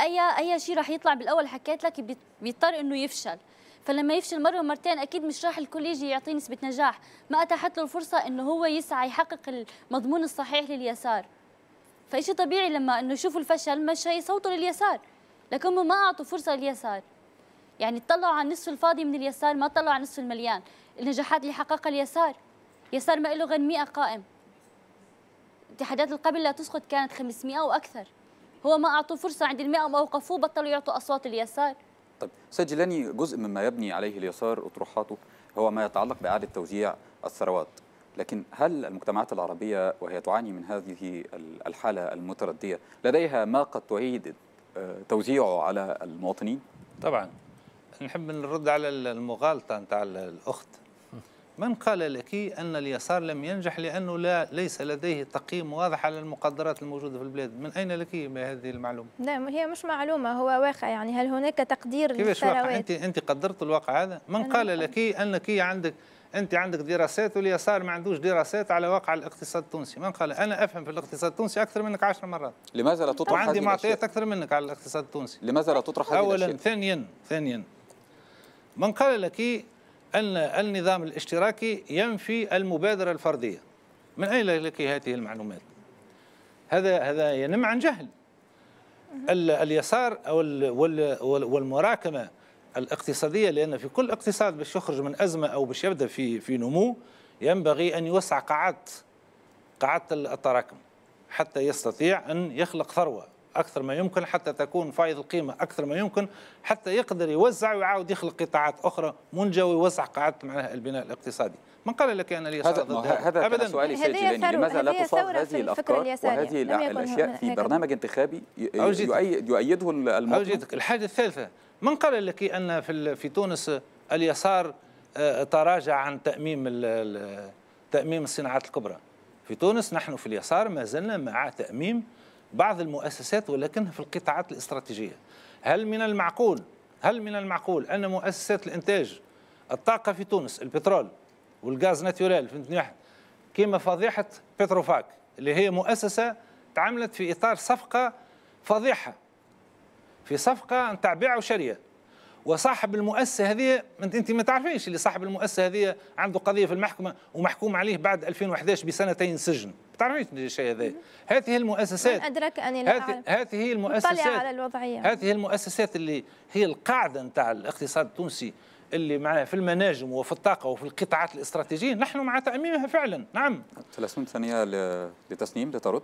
اي اي شيء راح يطلع بالاول حكيت لك بيضطر انه يفشل فلما يفشل مره ومرتين اكيد مش راح الكل يجي يعطيه نسبه نجاح ما اتاحت له الفرصه انه هو يسعى يحقق المضمون الصحيح لليسار فشيء طبيعي لما انه يشوفوا الفشل مش هيصوتوا لليسار لكن ما اعطوا فرصه لليسار يعني اطلعوا على النصف الفاضي من اليسار ما اطلعوا على النصف المليان النجاحات اللي حققها اليسار يسار ما له غير 100 قائم اتحادات القبل لا تسقط كانت 500 واكثر هو ما اعطوه فرصه عند المئة ما بطلوا يعطوا اصوات اليسار طيب سجلني جزء مما يبني عليه اليسار اطروحاته هو ما يتعلق باعاده توزيع الثروات لكن هل المجتمعات العربيه وهي تعاني من هذه الحاله المترديه لديها ما قد تعيد آه، توزيعه على المواطنين طبعا نحب نرد على المغالطه نتاع الاخت من قال لك أن اليسار لم ينجح لأنه لا ليس لديه تقييم واضح على المقدرات الموجودة في البلاد من أين لك هذه المعلومة؟ نعم هي مش معلومة هو واقع يعني هل هناك تقدير كيفاش واقع أنت, أنت قدرت الواقع هذا؟ من قال لك أنك عندك انت عندك دراسات واليسار ما عندوش دراسات على واقع الاقتصاد التونسي من قال انا افهم في الاقتصاد التونسي اكثر منك 10 مرات لماذا لا تطرح وعندي معطيات اكثر منك على الاقتصاد التونسي لماذا لا تطرح هذه اولا ثانيا ثانيا من قال لك أن النظام الاشتراكي ينفي المبادرة الفردية من أين لك هذه المعلومات؟ هذا هذا ينم عن جهل اليسار أو والمراكمة الاقتصادية لأن في كل اقتصاد باش يخرج من أزمة أو باش يبدأ في في نمو ينبغي أن يوسع قاعات قاعات التراكم حتى يستطيع أن يخلق ثروة اكثر ما يمكن حتى تكون فائض القيمه اكثر ما يمكن حتى يقدر يوزع ويعاود يخلق قطاعات اخرى منجه ويوسع قاعده معناها البناء الاقتصادي من قال لك انا اليسار ضد هذا ابدا سؤالي سيد جيلاني لماذا لا تصاغ هذه الافكار وهذه الاشياء في برنامج انتخابي يؤيد يؤيده المواطن الحاجه الثالثه من قال لك ان في في تونس آه، اليسار آه، تراجع عن تاميم تاميم الصناعات الكبرى في تونس نحن في اليسار ما زلنا مع تاميم بعض المؤسسات ولكنها في القطاعات الاستراتيجية هل من المعقول هل من المعقول أن مؤسسات الإنتاج الطاقة في تونس البترول والغاز ناتورال فهمتني واحد كما فضيحة بتروفاك اللي هي مؤسسة تعملت في إطار صفقة فضيحة في صفقة نتاع بيع وشرية وصاحب المؤسسه هذه انت ما تعرفيش اللي صاحب المؤسسه هذه عنده قضيه في المحكمه ومحكوم عليه بعد 2011 بسنتين سجن تعرفيش الشيء هذا هذه المؤسسات من أدرك أني لا هذه, هذه المؤسسات على الوضعية هذه المؤسسات اللي هي القاعدة نتاع الاقتصاد التونسي اللي معناها في المناجم وفي الطاقة وفي القطاعات الاستراتيجية نحن مع تأميمها فعلا نعم 30 ثانية لتسنيم لترد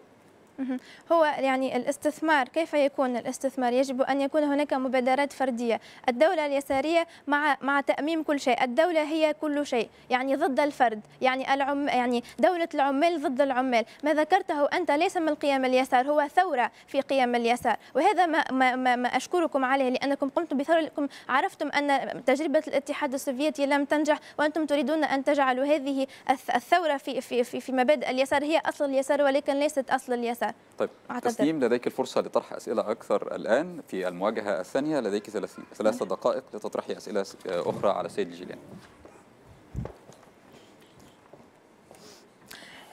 هو يعني الاستثمار كيف يكون الاستثمار يجب أن يكون هناك مبادرات فردية الدولة اليسارية مع مع تأميم كل شيء الدولة هي كل شيء يعني ضد الفرد يعني العم يعني دولة العمال ضد العمال ما ذكرته أنت ليس من قيم اليسار هو ثورة في قيم اليسار وهذا ما, ما, ما, ما أشكركم عليه لأنكم قمتم بثورة لأنكم عرفتم أن تجربة الاتحاد السوفيتي لم تنجح وأنتم تريدون أن تجعلوا هذه الثورة في, في, في, في مبادئ اليسار هي أصل اليسار ولكن ليست أصل اليسار طيب أعتذر. تسليم لديك الفرصة لطرح أسئلة أكثر الآن في المواجهة الثانية لديك ثلاث دقائق لتطرحي أسئلة آه، أخرى على سيد الجيلان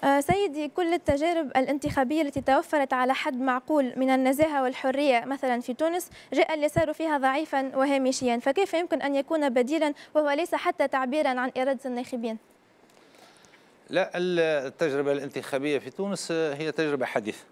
آه، سيدي كل التجارب الانتخابية التي توفرت على حد معقول من النزاهة والحرية مثلا في تونس جاء اليسار فيها ضعيفا وهامشيا فكيف يمكن أن يكون بديلا وهو ليس حتى تعبيرا عن إرادة الناخبين؟ لا التجربة الانتخابية في تونس آه، هي تجربة حديثة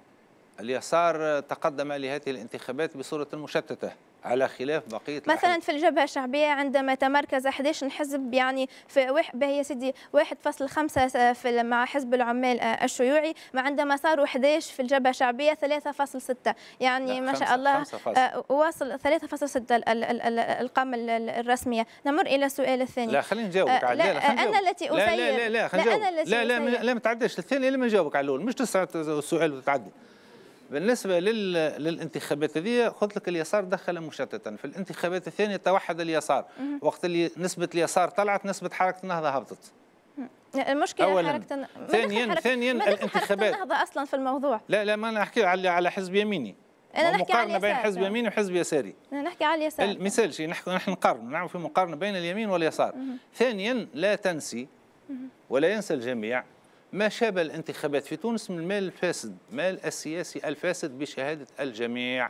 اليسار آه، تقدم لهذه الانتخابات بصورة مشتتة على خلاف بقيه مثلا في الجبهه الشعبيه عندما تمركز 11 حزب يعني في واحد يا سيدي 1.5 مع حزب العمال آه، الشيوعي مع عندما صاروا 11 في الجبهه الشعبيه 3.6 يعني ما شاء الله آه، واصل 3.6 القامه الرسميه نمر الى السؤال الثاني لا خلينا نجاوبك على لا, لا انا التي اسير لا لا لا لا لا لا لا, لا, لا, لا, لا, لا, لا, لا, لا ما تعداش الثاني لما نجاوبك على الاول مش تسعه سؤال وتعدي بالنسبة لل... للانتخابات هذه قلت لك اليسار دخل مشتتا في الانتخابات الثانية توحد اليسار مم. وقت اللي نسبة اليسار طلعت نسبة حركة النهضة هبطت المشكله أولاً. حركه ثانيا ثانيا الانتخابات النهضه اصلا في الموضوع لا لا ما انا احكي على على حزب يميني انا نحكي مقارنه بين حزب نعم. يميني وحزب يساري انا نحكي على اليسار مثال شيء نحكي نحن نقارن نعمل في مقارنه بين اليمين واليسار ثانيا لا تنسي ولا ينسى الجميع ما شاب الانتخابات في تونس من المال الفاسد مال السياسي الفاسد بشهادة الجميع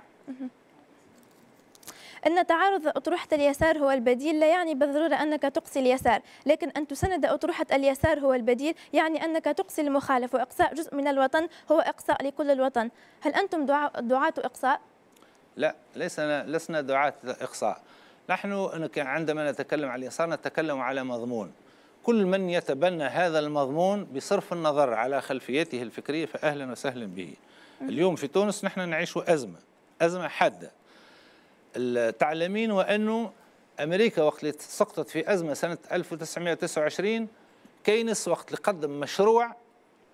أن تعارض أطروحة اليسار هو البديل لا يعني بالضرورة أنك تقصي اليسار لكن أن تسند أطروحة اليسار هو البديل يعني أنك تقصي المخالف وإقصاء جزء من الوطن هو إقصاء لكل الوطن هل أنتم دعاة إقصاء؟ لا لسنا, لسنا دعاة إقصاء نحن عندما نتكلم عن اليسار نتكلم على مضمون كل من يتبنى هذا المضمون بصرف النظر على خلفيته الفكرية فأهلا وسهلا به اليوم في تونس نحن نعيش أزمة أزمة حادة تعلمين وأنه أمريكا وقت سقطت في أزمة سنة 1929 كينس وقت اللي قدم مشروع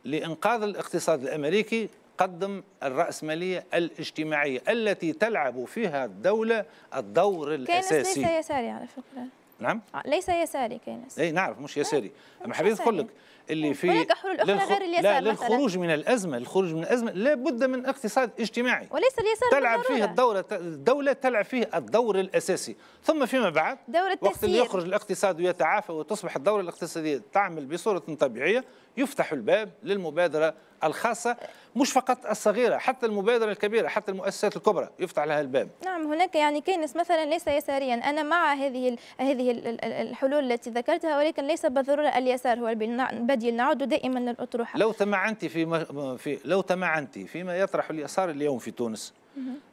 لإنقاذ الاقتصاد الأمريكي قدم الرأسمالية الاجتماعية التي تلعب فيها الدولة الدور الأساسي كينس ليس يساري على فكرة نعم آه، ليس يساري كينس اي نعرف مش آه، يساري اما حبيت اقول لك اللي إيه، في هناك اخرى غير اليسار لا للخروج مثلاً. من الازمه الخروج من الازمه لابد من اقتصاد اجتماعي وليس اليسار تلعب فيه الدوره الدوله تلعب فيه الدور الاساسي ثم فيما بعد دورة وقت اللي يخرج الاقتصاد ويتعافى وتصبح الدوره الاقتصاديه تعمل بصوره طبيعيه يفتح الباب للمبادره الخاصه مش فقط الصغيره حتى المبادره الكبيره حتى المؤسسات الكبرى يفتح لها الباب نعم هناك يعني كينس مثلا ليس يساريا انا مع هذه هذه الحلول التي ذكرتها ولكن ليس بالضروره اليسار هو البديل نعود دائما للاطروحه لو تمعنت في, في لو تمعنت فيما يطرح اليسار اليوم في تونس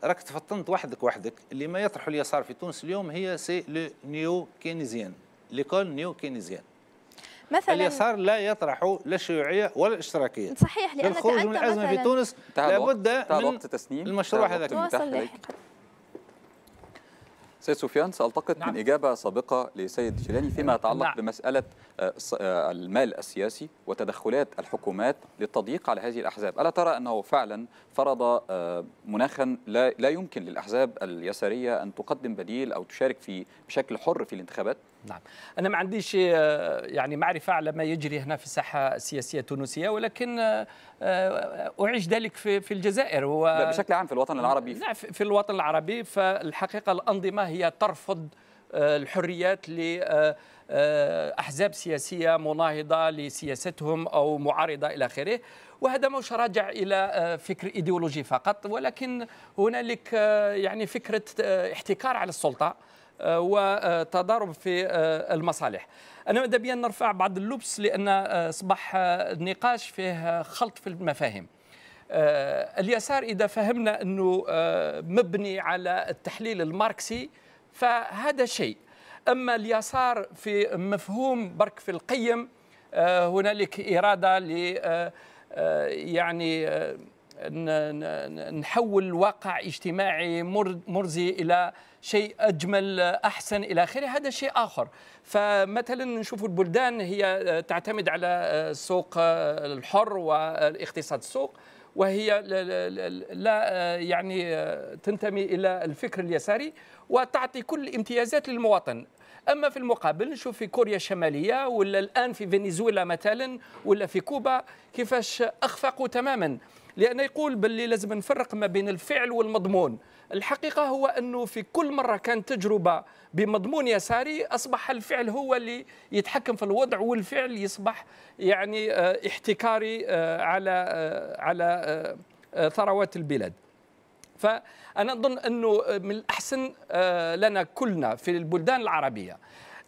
راك تفطنت وحدك وحدك اللي ما يطرح اليسار في تونس اليوم هي سي لو نيو كينيزيان ليكول نيو كينيزيان مثلا اليسار لا يطرح لا الشيوعيه ولا الاشتراكيه صحيح لانك الخروج انت من الازمه في تونس لابد من وقت تسنيم المشروع هذاك سيد سفيان سألتقط نعم. من إجابة سابقة لسيد جيلاني فيما يتعلق نعم. بمسألة آه، آه، المال السياسي وتدخلات الحكومات للتضييق على هذه الأحزاب ألا ترى أنه فعلا فرض آه، مناخا لا يمكن للأحزاب اليسارية أن تقدم بديل أو تشارك في بشكل حر في الانتخابات؟ نعم أنا ما عنديش آه، يعني معرفة على ما يجري هنا في الساحة السياسية التونسية ولكن آه، آه، أعيش ذلك في, في الجزائر و... بشكل عام في الوطن العربي نعم في الوطن العربي فالحقيقة الأنظمة هي ترفض الحريات لأحزاب سياسية مناهضة لسياستهم أو معارضة إلى آخره وهذا مش راجع الى فكر ايديولوجي فقط ولكن هنالك يعني فكره احتكار على السلطه وتضارب في آه، المصالح انا ماذا بيا نرفع بعض اللبس لان اصبح آه، آه، النقاش فيه خلط في المفاهيم اليسار اذا فهمنا انه مبني على التحليل الماركسي فهذا شيء اما اليسار في مفهوم برك في القيم هنالك اراده ل يعني نحول واقع اجتماعي مرزي الى شيء أجمل أحسن إلى آخره هذا شيء آخر فمثلا نشوف البلدان هي آه، تعتمد على السوق آه، آه، الحر والاقتصاد السوق وهي لا يعني تنتمي الى الفكر اليساري وتعطي كل الامتيازات للمواطن اما في المقابل نشوف في كوريا الشماليه ولا الان في فنزويلا مثلا ولا في كوبا كيفاش اخفقوا تماما لانه يقول باللي لازم نفرق ما بين الفعل والمضمون الحقيقه هو انه في كل مره كانت تجربه بمضمون يساري اصبح الفعل هو اللي يتحكم في الوضع والفعل يصبح يعني آه، احتكاري آه، على آه، على ثروات البلاد فانا اظن انه من الاحسن لنا كلنا في البلدان العربيه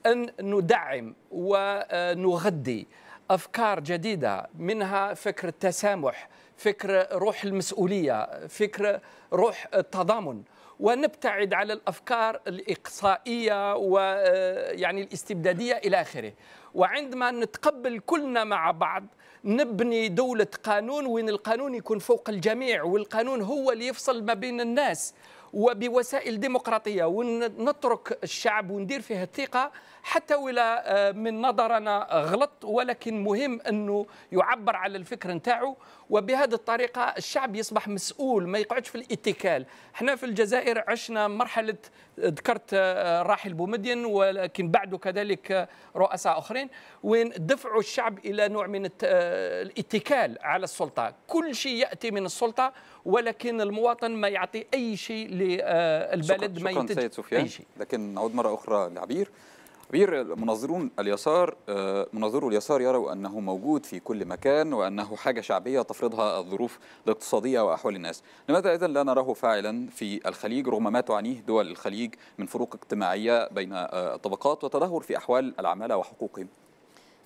ان ندعم ونغذي افكار جديده منها فكر التسامح فكر روح المسؤولية فكر روح التضامن ونبتعد على الافكار الاقصائيه ويعني آه، الاستبداديه الى اخره وعندما نتقبل كلنا مع بعض نبني دولة قانون وين القانون يكون فوق الجميع والقانون هو اللي يفصل ما بين الناس وبوسائل ديمقراطية ونترك الشعب وندير فيه الثقة حتى ولا آه، من نظرنا غلط ولكن مهم أنه يعبر على الفكر نتاعو وبهذه الطريقه الشعب يصبح مسؤول ما يقعدش في الاتكال احنا في الجزائر عشنا مرحله ذكرت الراحل آه، بومدين ولكن بعده كذلك آه، رؤساء اخرين وين دفعوا الشعب الى نوع من آه، الاتكال على السلطه كل شيء ياتي من السلطه ولكن المواطن ما يعطي اي شيء للبلد ما ينتج سيد سفيان. اي شيء لكن نعود مره اخرى لعبير كبير المناظرون اليسار آه، مناظرو اليسار يروا أنه موجود في كل مكان وأنه حاجة شعبية تفرضها الظروف الاقتصادية وأحوال الناس لماذا اذا لا نراه فاعلا في الخليج رغم ما تعنيه دول الخليج من فروق اجتماعية بين الطبقات آه، وتدهور في أحوال العمالة وحقوقهم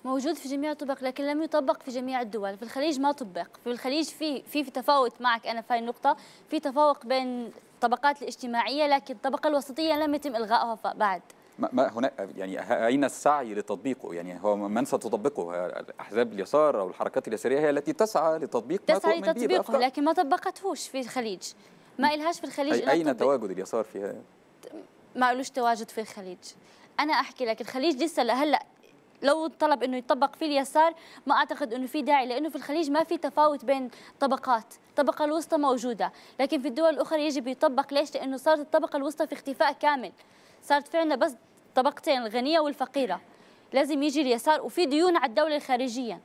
موجود في جميع الطبق لكن لم يطبق في جميع الدول في الخليج ما طبق في الخليج في في, في تفاوت معك انا في هاي النقطه في تفوق بين الطبقات الاجتماعيه لكن الطبقه الوسطيه لم يتم الغائها بعد ما هناك يعني اين السعي لتطبيقه يعني هو من ستطبقه احزاب اليسار او الحركات اليساريه هي التي تسعى لتطبيق تسعى لتطبيقه لكن ما طبقتهوش في الخليج ما إلهاش في الخليج اين تواجد اليسار فيها ما قالوش تواجد في الخليج انا احكي لك الخليج لسه لهلا لو طلب انه يطبق في اليسار ما اعتقد انه في داعي لانه في الخليج ما في تفاوت بين طبقات الطبقه الوسطى موجوده لكن في الدول الاخرى يجب يطبق ليش لانه صارت الطبقه الوسطى في اختفاء كامل صارت فعلا بس الطبقتين الغنية والفقيرة لازم يجي اليسار وفي ديون على الدولة خارجيا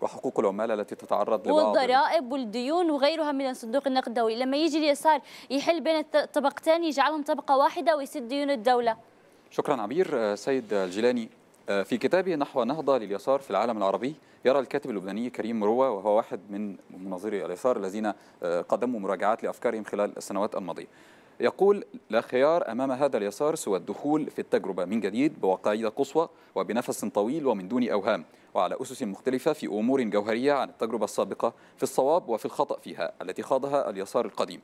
وحقوق العمال التي تتعرض لبعض والضرائب والديون وغيرها من صندوق النقد الدولي لما يجي اليسار يحل بين الطبقتين يجعلهم طبقة واحدة ويسد ديون الدولة شكرا عبير آه، سيد الجيلاني آه، في كتابه نحو نهضة لليسار في العالم العربي يرى الكاتب اللبناني كريم مروة وهو واحد من مناظري اليسار الذين آه، قدموا مراجعات لأفكارهم خلال السنوات الماضية يقول لا خيار أمام هذا اليسار سوى الدخول في التجربة من جديد بوقايد قصوى وبنفس طويل ومن دون أوهام وعلى أسس مختلفة في أمور جوهرية عن التجربة السابقة في الصواب وفي الخطأ فيها التي خاضها اليسار القديم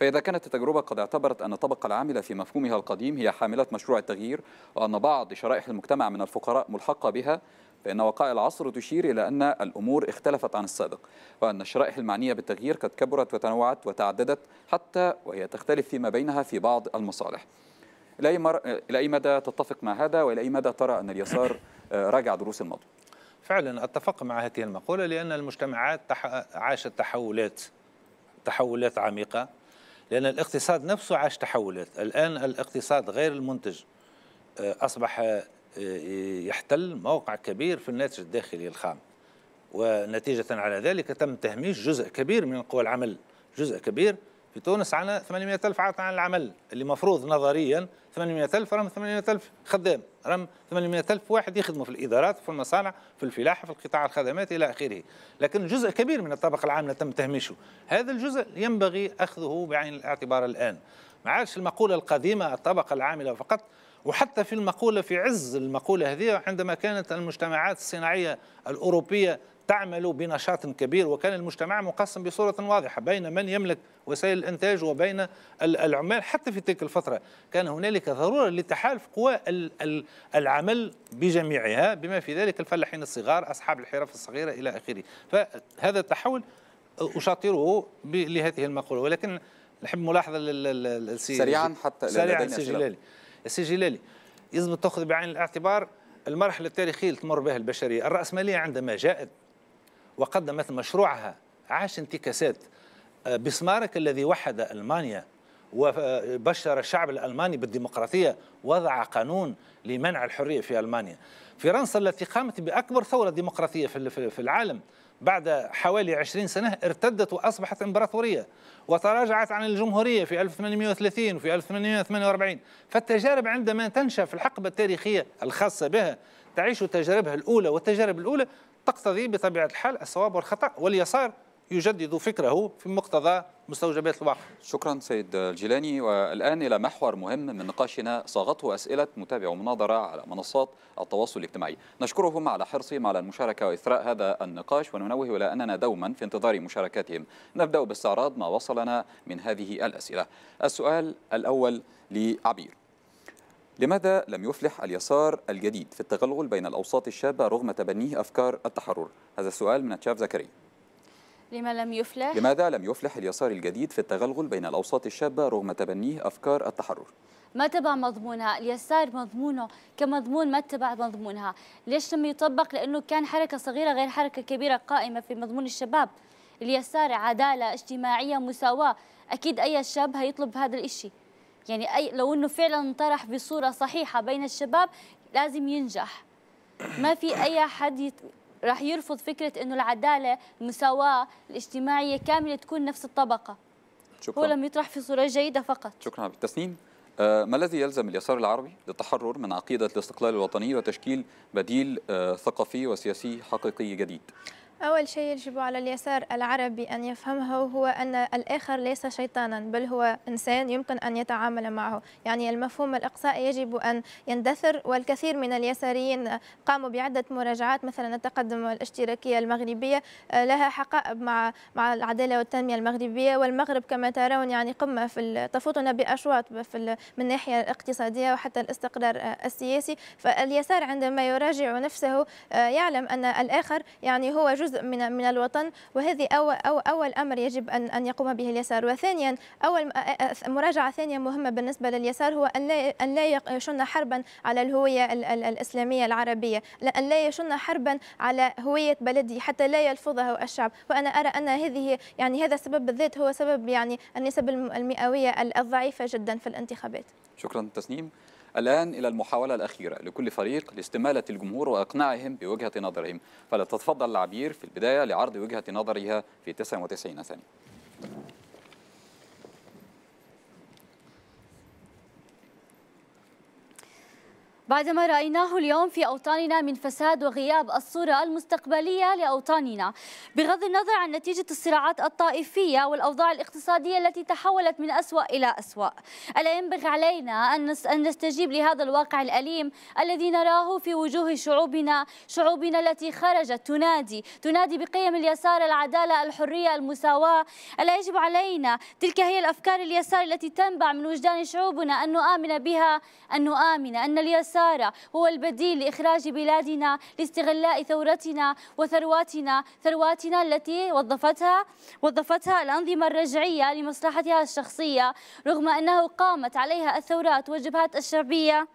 فإذا كانت التجربة قد اعتبرت أن الطبقة العاملة في مفهومها القديم هي حاملة مشروع التغيير وأن بعض شرائح المجتمع من الفقراء ملحقة بها فإن وقائع العصر تشير إلى أن الأمور اختلفت عن السابق وأن الشرائح المعنية بالتغيير قد كبرت وتنوعت وتعددت حتى وهي تختلف فيما بينها في بعض المصالح إلى أي, مر... إلى أي مدى تتفق مع هذا وإلى أي مدى ترى أن اليسار راجع دروس الماضي فعلا أتفق مع هذه المقولة لأن المجتمعات تح... عاشت تحولات تحولات عميقة لأن الاقتصاد نفسه عاش تحولات الآن الاقتصاد غير المنتج آه، أصبح آه، يحتل موقع كبير في الناتج الداخلي الخام ونتيجة على ذلك تم تهميش جزء كبير من قوى العمل جزء كبير في تونس عنا 800 ألف عاطل عن العمل اللي مفروض نظريا 800 ألف رغم 800 ألف خدام رغم 800 ألف واحد يخدموا في الإدارات في المصانع في الفلاحة في القطاع الخدمات إلى آخره لكن جزء كبير من الطبقة العاملة تم تهميشه هذا الجزء ينبغي أخذه بعين الاعتبار الآن ما عادش المقولة القديمة الطبقة العاملة فقط وحتى في المقولة في عز المقولة هذه عندما كانت المجتمعات الصناعية الأوروبية تعمل بنشاط كبير وكان المجتمع مقسم بصورة واضحة بين من يملك وسائل الإنتاج وبين العمال حتى في تلك الفترة كان هنالك ضرورة لتحالف قوى العمل بجميعها بما في ذلك الفلاحين الصغار أصحاب الحرف الصغيرة إلى آخره فهذا التحول أشاطره لهذه المقولة ولكن نحب ملاحظة سريعا حتى سريعا السجلالي السجلالي يجب تاخذ بعين الاعتبار المرحلة التاريخية اللي تمر بها البشرية الرأسمالية عندما جاءت وقدمت مشروعها عاش انتكاسات آه، بسمارك الذي وحد ألمانيا وبشر الشعب الألماني بالديمقراطية وضع قانون لمنع الحرية في ألمانيا فرنسا التي قامت بأكبر ثورة ديمقراطية في العالم بعد حوالي 20 سنة ارتدت وأصبحت إمبراطورية وتراجعت عن الجمهورية في 1830 وفي 1848 فالتجارب عندما تنشأ في الحقبة التاريخية الخاصة بها تعيش تجاربها الأولى والتجارب الأولى تقتضي بطبيعة الحال الصواب والخطأ واليسار يجدد فكره في مقتضى مستوجبات الواقع شكرا سيد الجيلاني والآن إلى محور مهم من نقاشنا صاغته أسئلة متابع مناظرة على منصات التواصل الاجتماعي نشكرهم على حرصهم على المشاركة وإثراء هذا النقاش وننوه إلى أننا دوما في انتظار مشاركاتهم نبدأ باستعراض ما وصلنا من هذه الأسئلة السؤال الأول لعبير لماذا لم يفلح اليسار الجديد في التغلغل بين الأوساط الشابة رغم تبنيه أفكار التحرر؟ هذا السؤال من تشاف زكريا لما لم يفلح؟ لماذا لم يفلح اليسار الجديد في التغلغل بين الأوساط الشابة رغم تبنيه أفكار التحرر؟ ما تبع مضمونها اليسار مضمونه كمضمون ما تبع مضمونها ليش لم يطبق لأنه كان حركة صغيرة غير حركة كبيرة قائمة في مضمون الشباب اليسار عدالة اجتماعية مساواة أكيد أي شاب هيطلب هذا الإشي يعني أي لو أنه فعلا انطرح بصورة صحيحة بين الشباب لازم ينجح ما في أي حد يت... راح يرفض فكرة أنه العدالة المساواة الاجتماعية كاملة تكون نفس الطبقة شكرا. هو لم يطرح في صورة جيدة فقط شكرا بالتسنيم آه، ما الذي يلزم اليسار العربي للتحرر من عقيدة الاستقلال الوطني وتشكيل بديل آه، ثقافي وسياسي حقيقي جديد؟ أول شيء يجب على اليسار العربي أن يفهمه هو أن الآخر ليس شيطانا بل هو إنسان يمكن أن يتعامل معه يعني المفهوم الإقصائي يجب أن يندثر والكثير من اليساريين قاموا بعدة مراجعات مثلا التقدم الاشتراكية المغربية آه، لها حقائب مع مع العدالة والتنمية المغربية والمغرب كما ترون يعني قمة في تفوتنا بأشواط في من الناحية الاقتصادية وحتى الاستقرار آه، السياسي فاليسار عندما يراجع نفسه آه، يعلم أن الآخر يعني هو جزء جزء من من الوطن وهذه أول, أو أول أمر يجب أن أن يقوم به اليسار وثانيا أول مراجعة ثانية مهمة بالنسبة لليسار هو أن لا أن لا يشن حربا على الهوية الإسلامية العربية أن لا يشن حربا على هوية بلده حتى لا يلفظه الشعب وأنا أرى أن هذه يعني هذا السبب بالذات هو سبب يعني النسب المئوية الضعيفة جدا في الانتخابات شكرا تسنيم الآن إلى المحاولة الأخيرة لكل فريق لاستمالة الجمهور وإقناعهم بوجهة نظرهم فلتتفضل العبير في البداية لعرض وجهة نظرها في 99 ثانية بعدما رأيناه اليوم في أوطاننا من فساد وغياب الصورة المستقبلية لأوطاننا بغض النظر عن نتيجة الصراعات الطائفية والأوضاع الاقتصادية التي تحولت من أسوأ إلى أسوأ ألا ينبغي علينا أن نستجيب لهذا الواقع الأليم الذي نراه في وجوه شعوبنا شعوبنا التي خرجت تنادي تنادي بقيم اليسار العدالة الحرية المساواة ألا يجب علينا تلك هي الأفكار اليسار التي تنبع من وجدان شعوبنا أن نؤمن بها أن نؤمن أن اليسار الخسارة هو البديل لإخراج بلادنا لاستغلاء ثورتنا وثرواتنا ثرواتنا التي وظفتها وظفتها الأنظمة الرجعية لمصلحتها الشخصية رغم أنه قامت عليها الثورات والجبهات الشعبية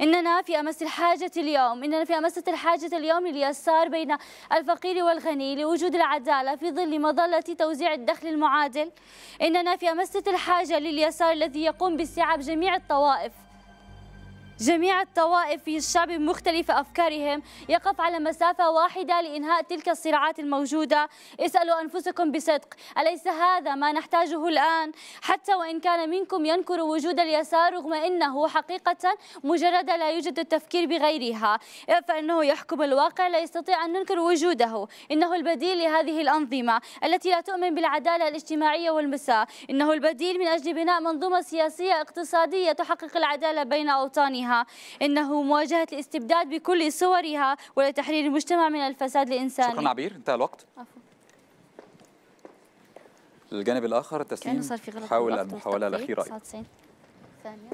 اننا في امس الحاجه اليوم اننا في امس الحاجه اليوم لليسار بين الفقير والغني لوجود العداله في ظل مظله توزيع الدخل المعادل اننا في امس الحاجه لليسار الذي يقوم باستيعاب جميع الطوائف جميع الطوائف في الشعب بمختلف أفكارهم يقف على مسافة واحدة لإنهاء تلك الصراعات الموجودة اسألوا أنفسكم بصدق أليس هذا ما نحتاجه الآن حتى وإن كان منكم ينكر وجود اليسار رغم أنه حقيقة مجرد لا يوجد التفكير بغيرها فإنه يحكم الواقع لا يستطيع أن ننكر وجوده إنه البديل لهذه الأنظمة التي لا تؤمن بالعدالة الاجتماعية والمساء إنه البديل من أجل بناء منظومة سياسية اقتصادية تحقق العدالة بين أوطانها منها إنه مواجهة الاستبداد بكل صورها ولتحرير المجتمع من الفساد الإنساني شكرا عبير انتهى الوقت عفوا الجانب الآخر تسليم حاول المحاولة الأخيرة ثانية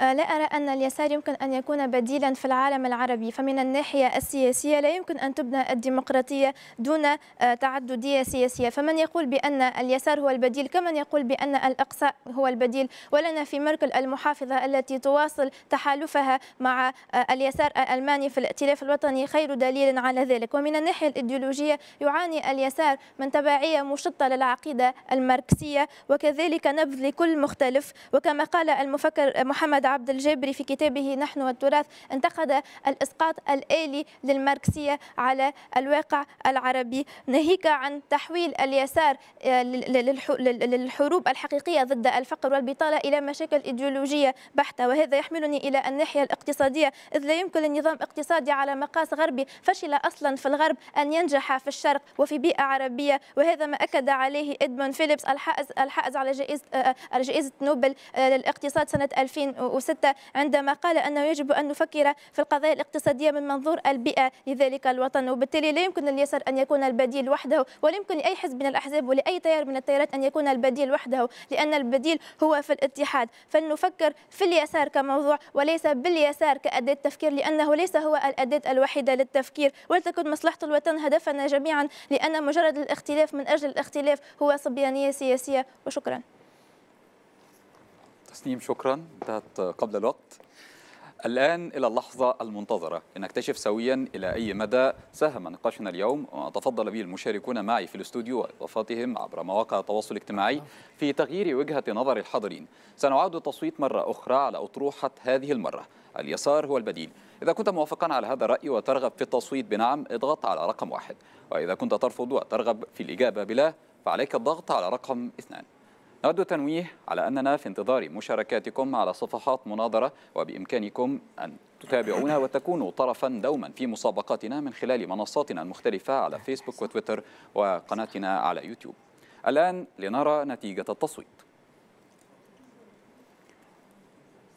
آه، لا أرى أن اليسار يمكن أن يكون بديلا في العالم العربي فمن الناحية السياسية لا يمكن أن تبنى الديمقراطية دون آه، تعددية سياسية فمن يقول بأن اليسار هو البديل كمن يقول بأن الأقصى هو البديل ولنا في ميركل المحافظة التي تواصل تحالفها مع آه، اليسار الألماني في الائتلاف الوطني خير دليل على ذلك ومن الناحية الإيديولوجية يعاني اليسار من تبعية مشطة للعقيدة الماركسية وكذلك نبذ لكل مختلف وكما قال المفكر محمد محمد عبد الجابري في كتابه نحن والتراث انتقد الإسقاط الآلي للماركسية على الواقع العربي ناهيك عن تحويل اليسار آه، للحروب الحقيقية ضد الفقر والبطالة إلى مشاكل إيديولوجية بحتة وهذا يحملني إلى الناحية الاقتصادية إذ لا يمكن لنظام اقتصادي على مقاس غربي فشل أصلا في الغرب أن ينجح في الشرق وفي بيئة عربية وهذا ما أكد عليه إدمون فيليبس الحائز الحائز على جائزة آه، آه، جائزة نوبل للاقتصاد سنة 2000 2006 عندما قال أنه يجب أن نفكر في القضايا الاقتصادية من منظور البيئة لذلك الوطن وبالتالي لا يمكن لليسار أن يكون البديل وحده ولا يمكن لأي حزب من الأحزاب ولأي تيار من التيارات أن يكون البديل وحده لأن البديل هو في الاتحاد فلنفكر في اليسار كموضوع وليس باليسار كأداة تفكير لأنه ليس هو الأداة الوحيدة للتفكير ولتكن مصلحة الوطن هدفنا جميعا لأن مجرد الاختلاف من أجل الاختلاف هو صبيانية سياسية وشكرا تسنيم شكرا انتهت قبل الوقت الآن إلى اللحظة المنتظرة لنكتشف سويا إلى أي مدى ساهم نقاشنا اليوم وتفضل به المشاركون معي في الاستوديو وإضافاتهم عبر مواقع التواصل الاجتماعي في تغيير وجهة نظر الحاضرين سنعاد التصويت مرة أخرى على أطروحة هذه المرة اليسار هو البديل إذا كنت موافقا على هذا الرأي وترغب في التصويت بنعم اضغط على رقم واحد وإذا كنت ترفض وترغب في الإجابة بلا فعليك الضغط على رقم اثنان نود تنويه على أننا في انتظار مشاركاتكم على صفحات مناظرة وبإمكانكم أن تتابعونا وتكونوا طرفا دوما في مسابقاتنا من خلال منصاتنا المختلفة على فيسبوك وتويتر وقناتنا على يوتيوب الآن لنرى نتيجة التصويت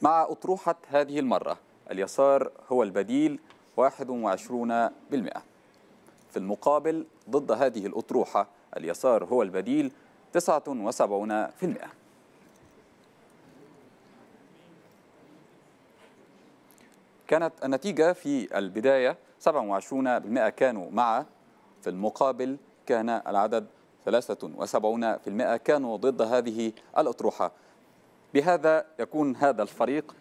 مع أطروحة هذه المرة اليسار هو البديل 21% في المقابل ضد هذه الأطروحة اليسار هو البديل 25% 79% كانت النتيجة في البداية 27% كانوا مع في المقابل كان العدد 73% كانوا ضد هذه الأطروحة بهذا يكون هذا الفريق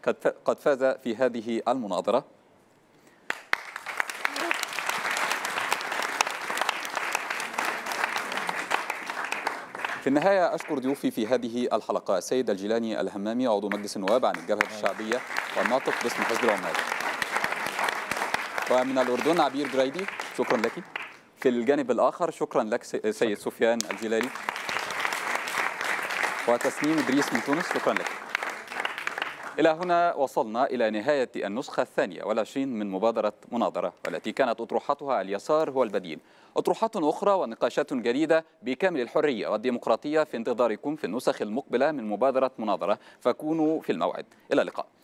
قد فاز في هذه المناظرة في النهاية أشكر ضيوفي في هذه الحلقة السيد الجيلاني الهمامي عضو مجلس النواب عن الجبهة الشعبية والناطق باسم حزب العمال ومن الأردن عبير جريدي شكرا لك في الجانب الآخر شكرا لك سيد سفيان الجيلاني وتسنيم إدريس من تونس شكرا لك إلى هنا وصلنا إلى نهاية النسخة الثانية والعشرين من مبادرة مناظرة والتي كانت أطروحتها اليسار هو البديل أطروحات أخرى ونقاشات جديدة بكامل الحرية والديمقراطية في انتظاركم في النسخ المقبلة من مبادرة مناظرة فكونوا في الموعد إلى اللقاء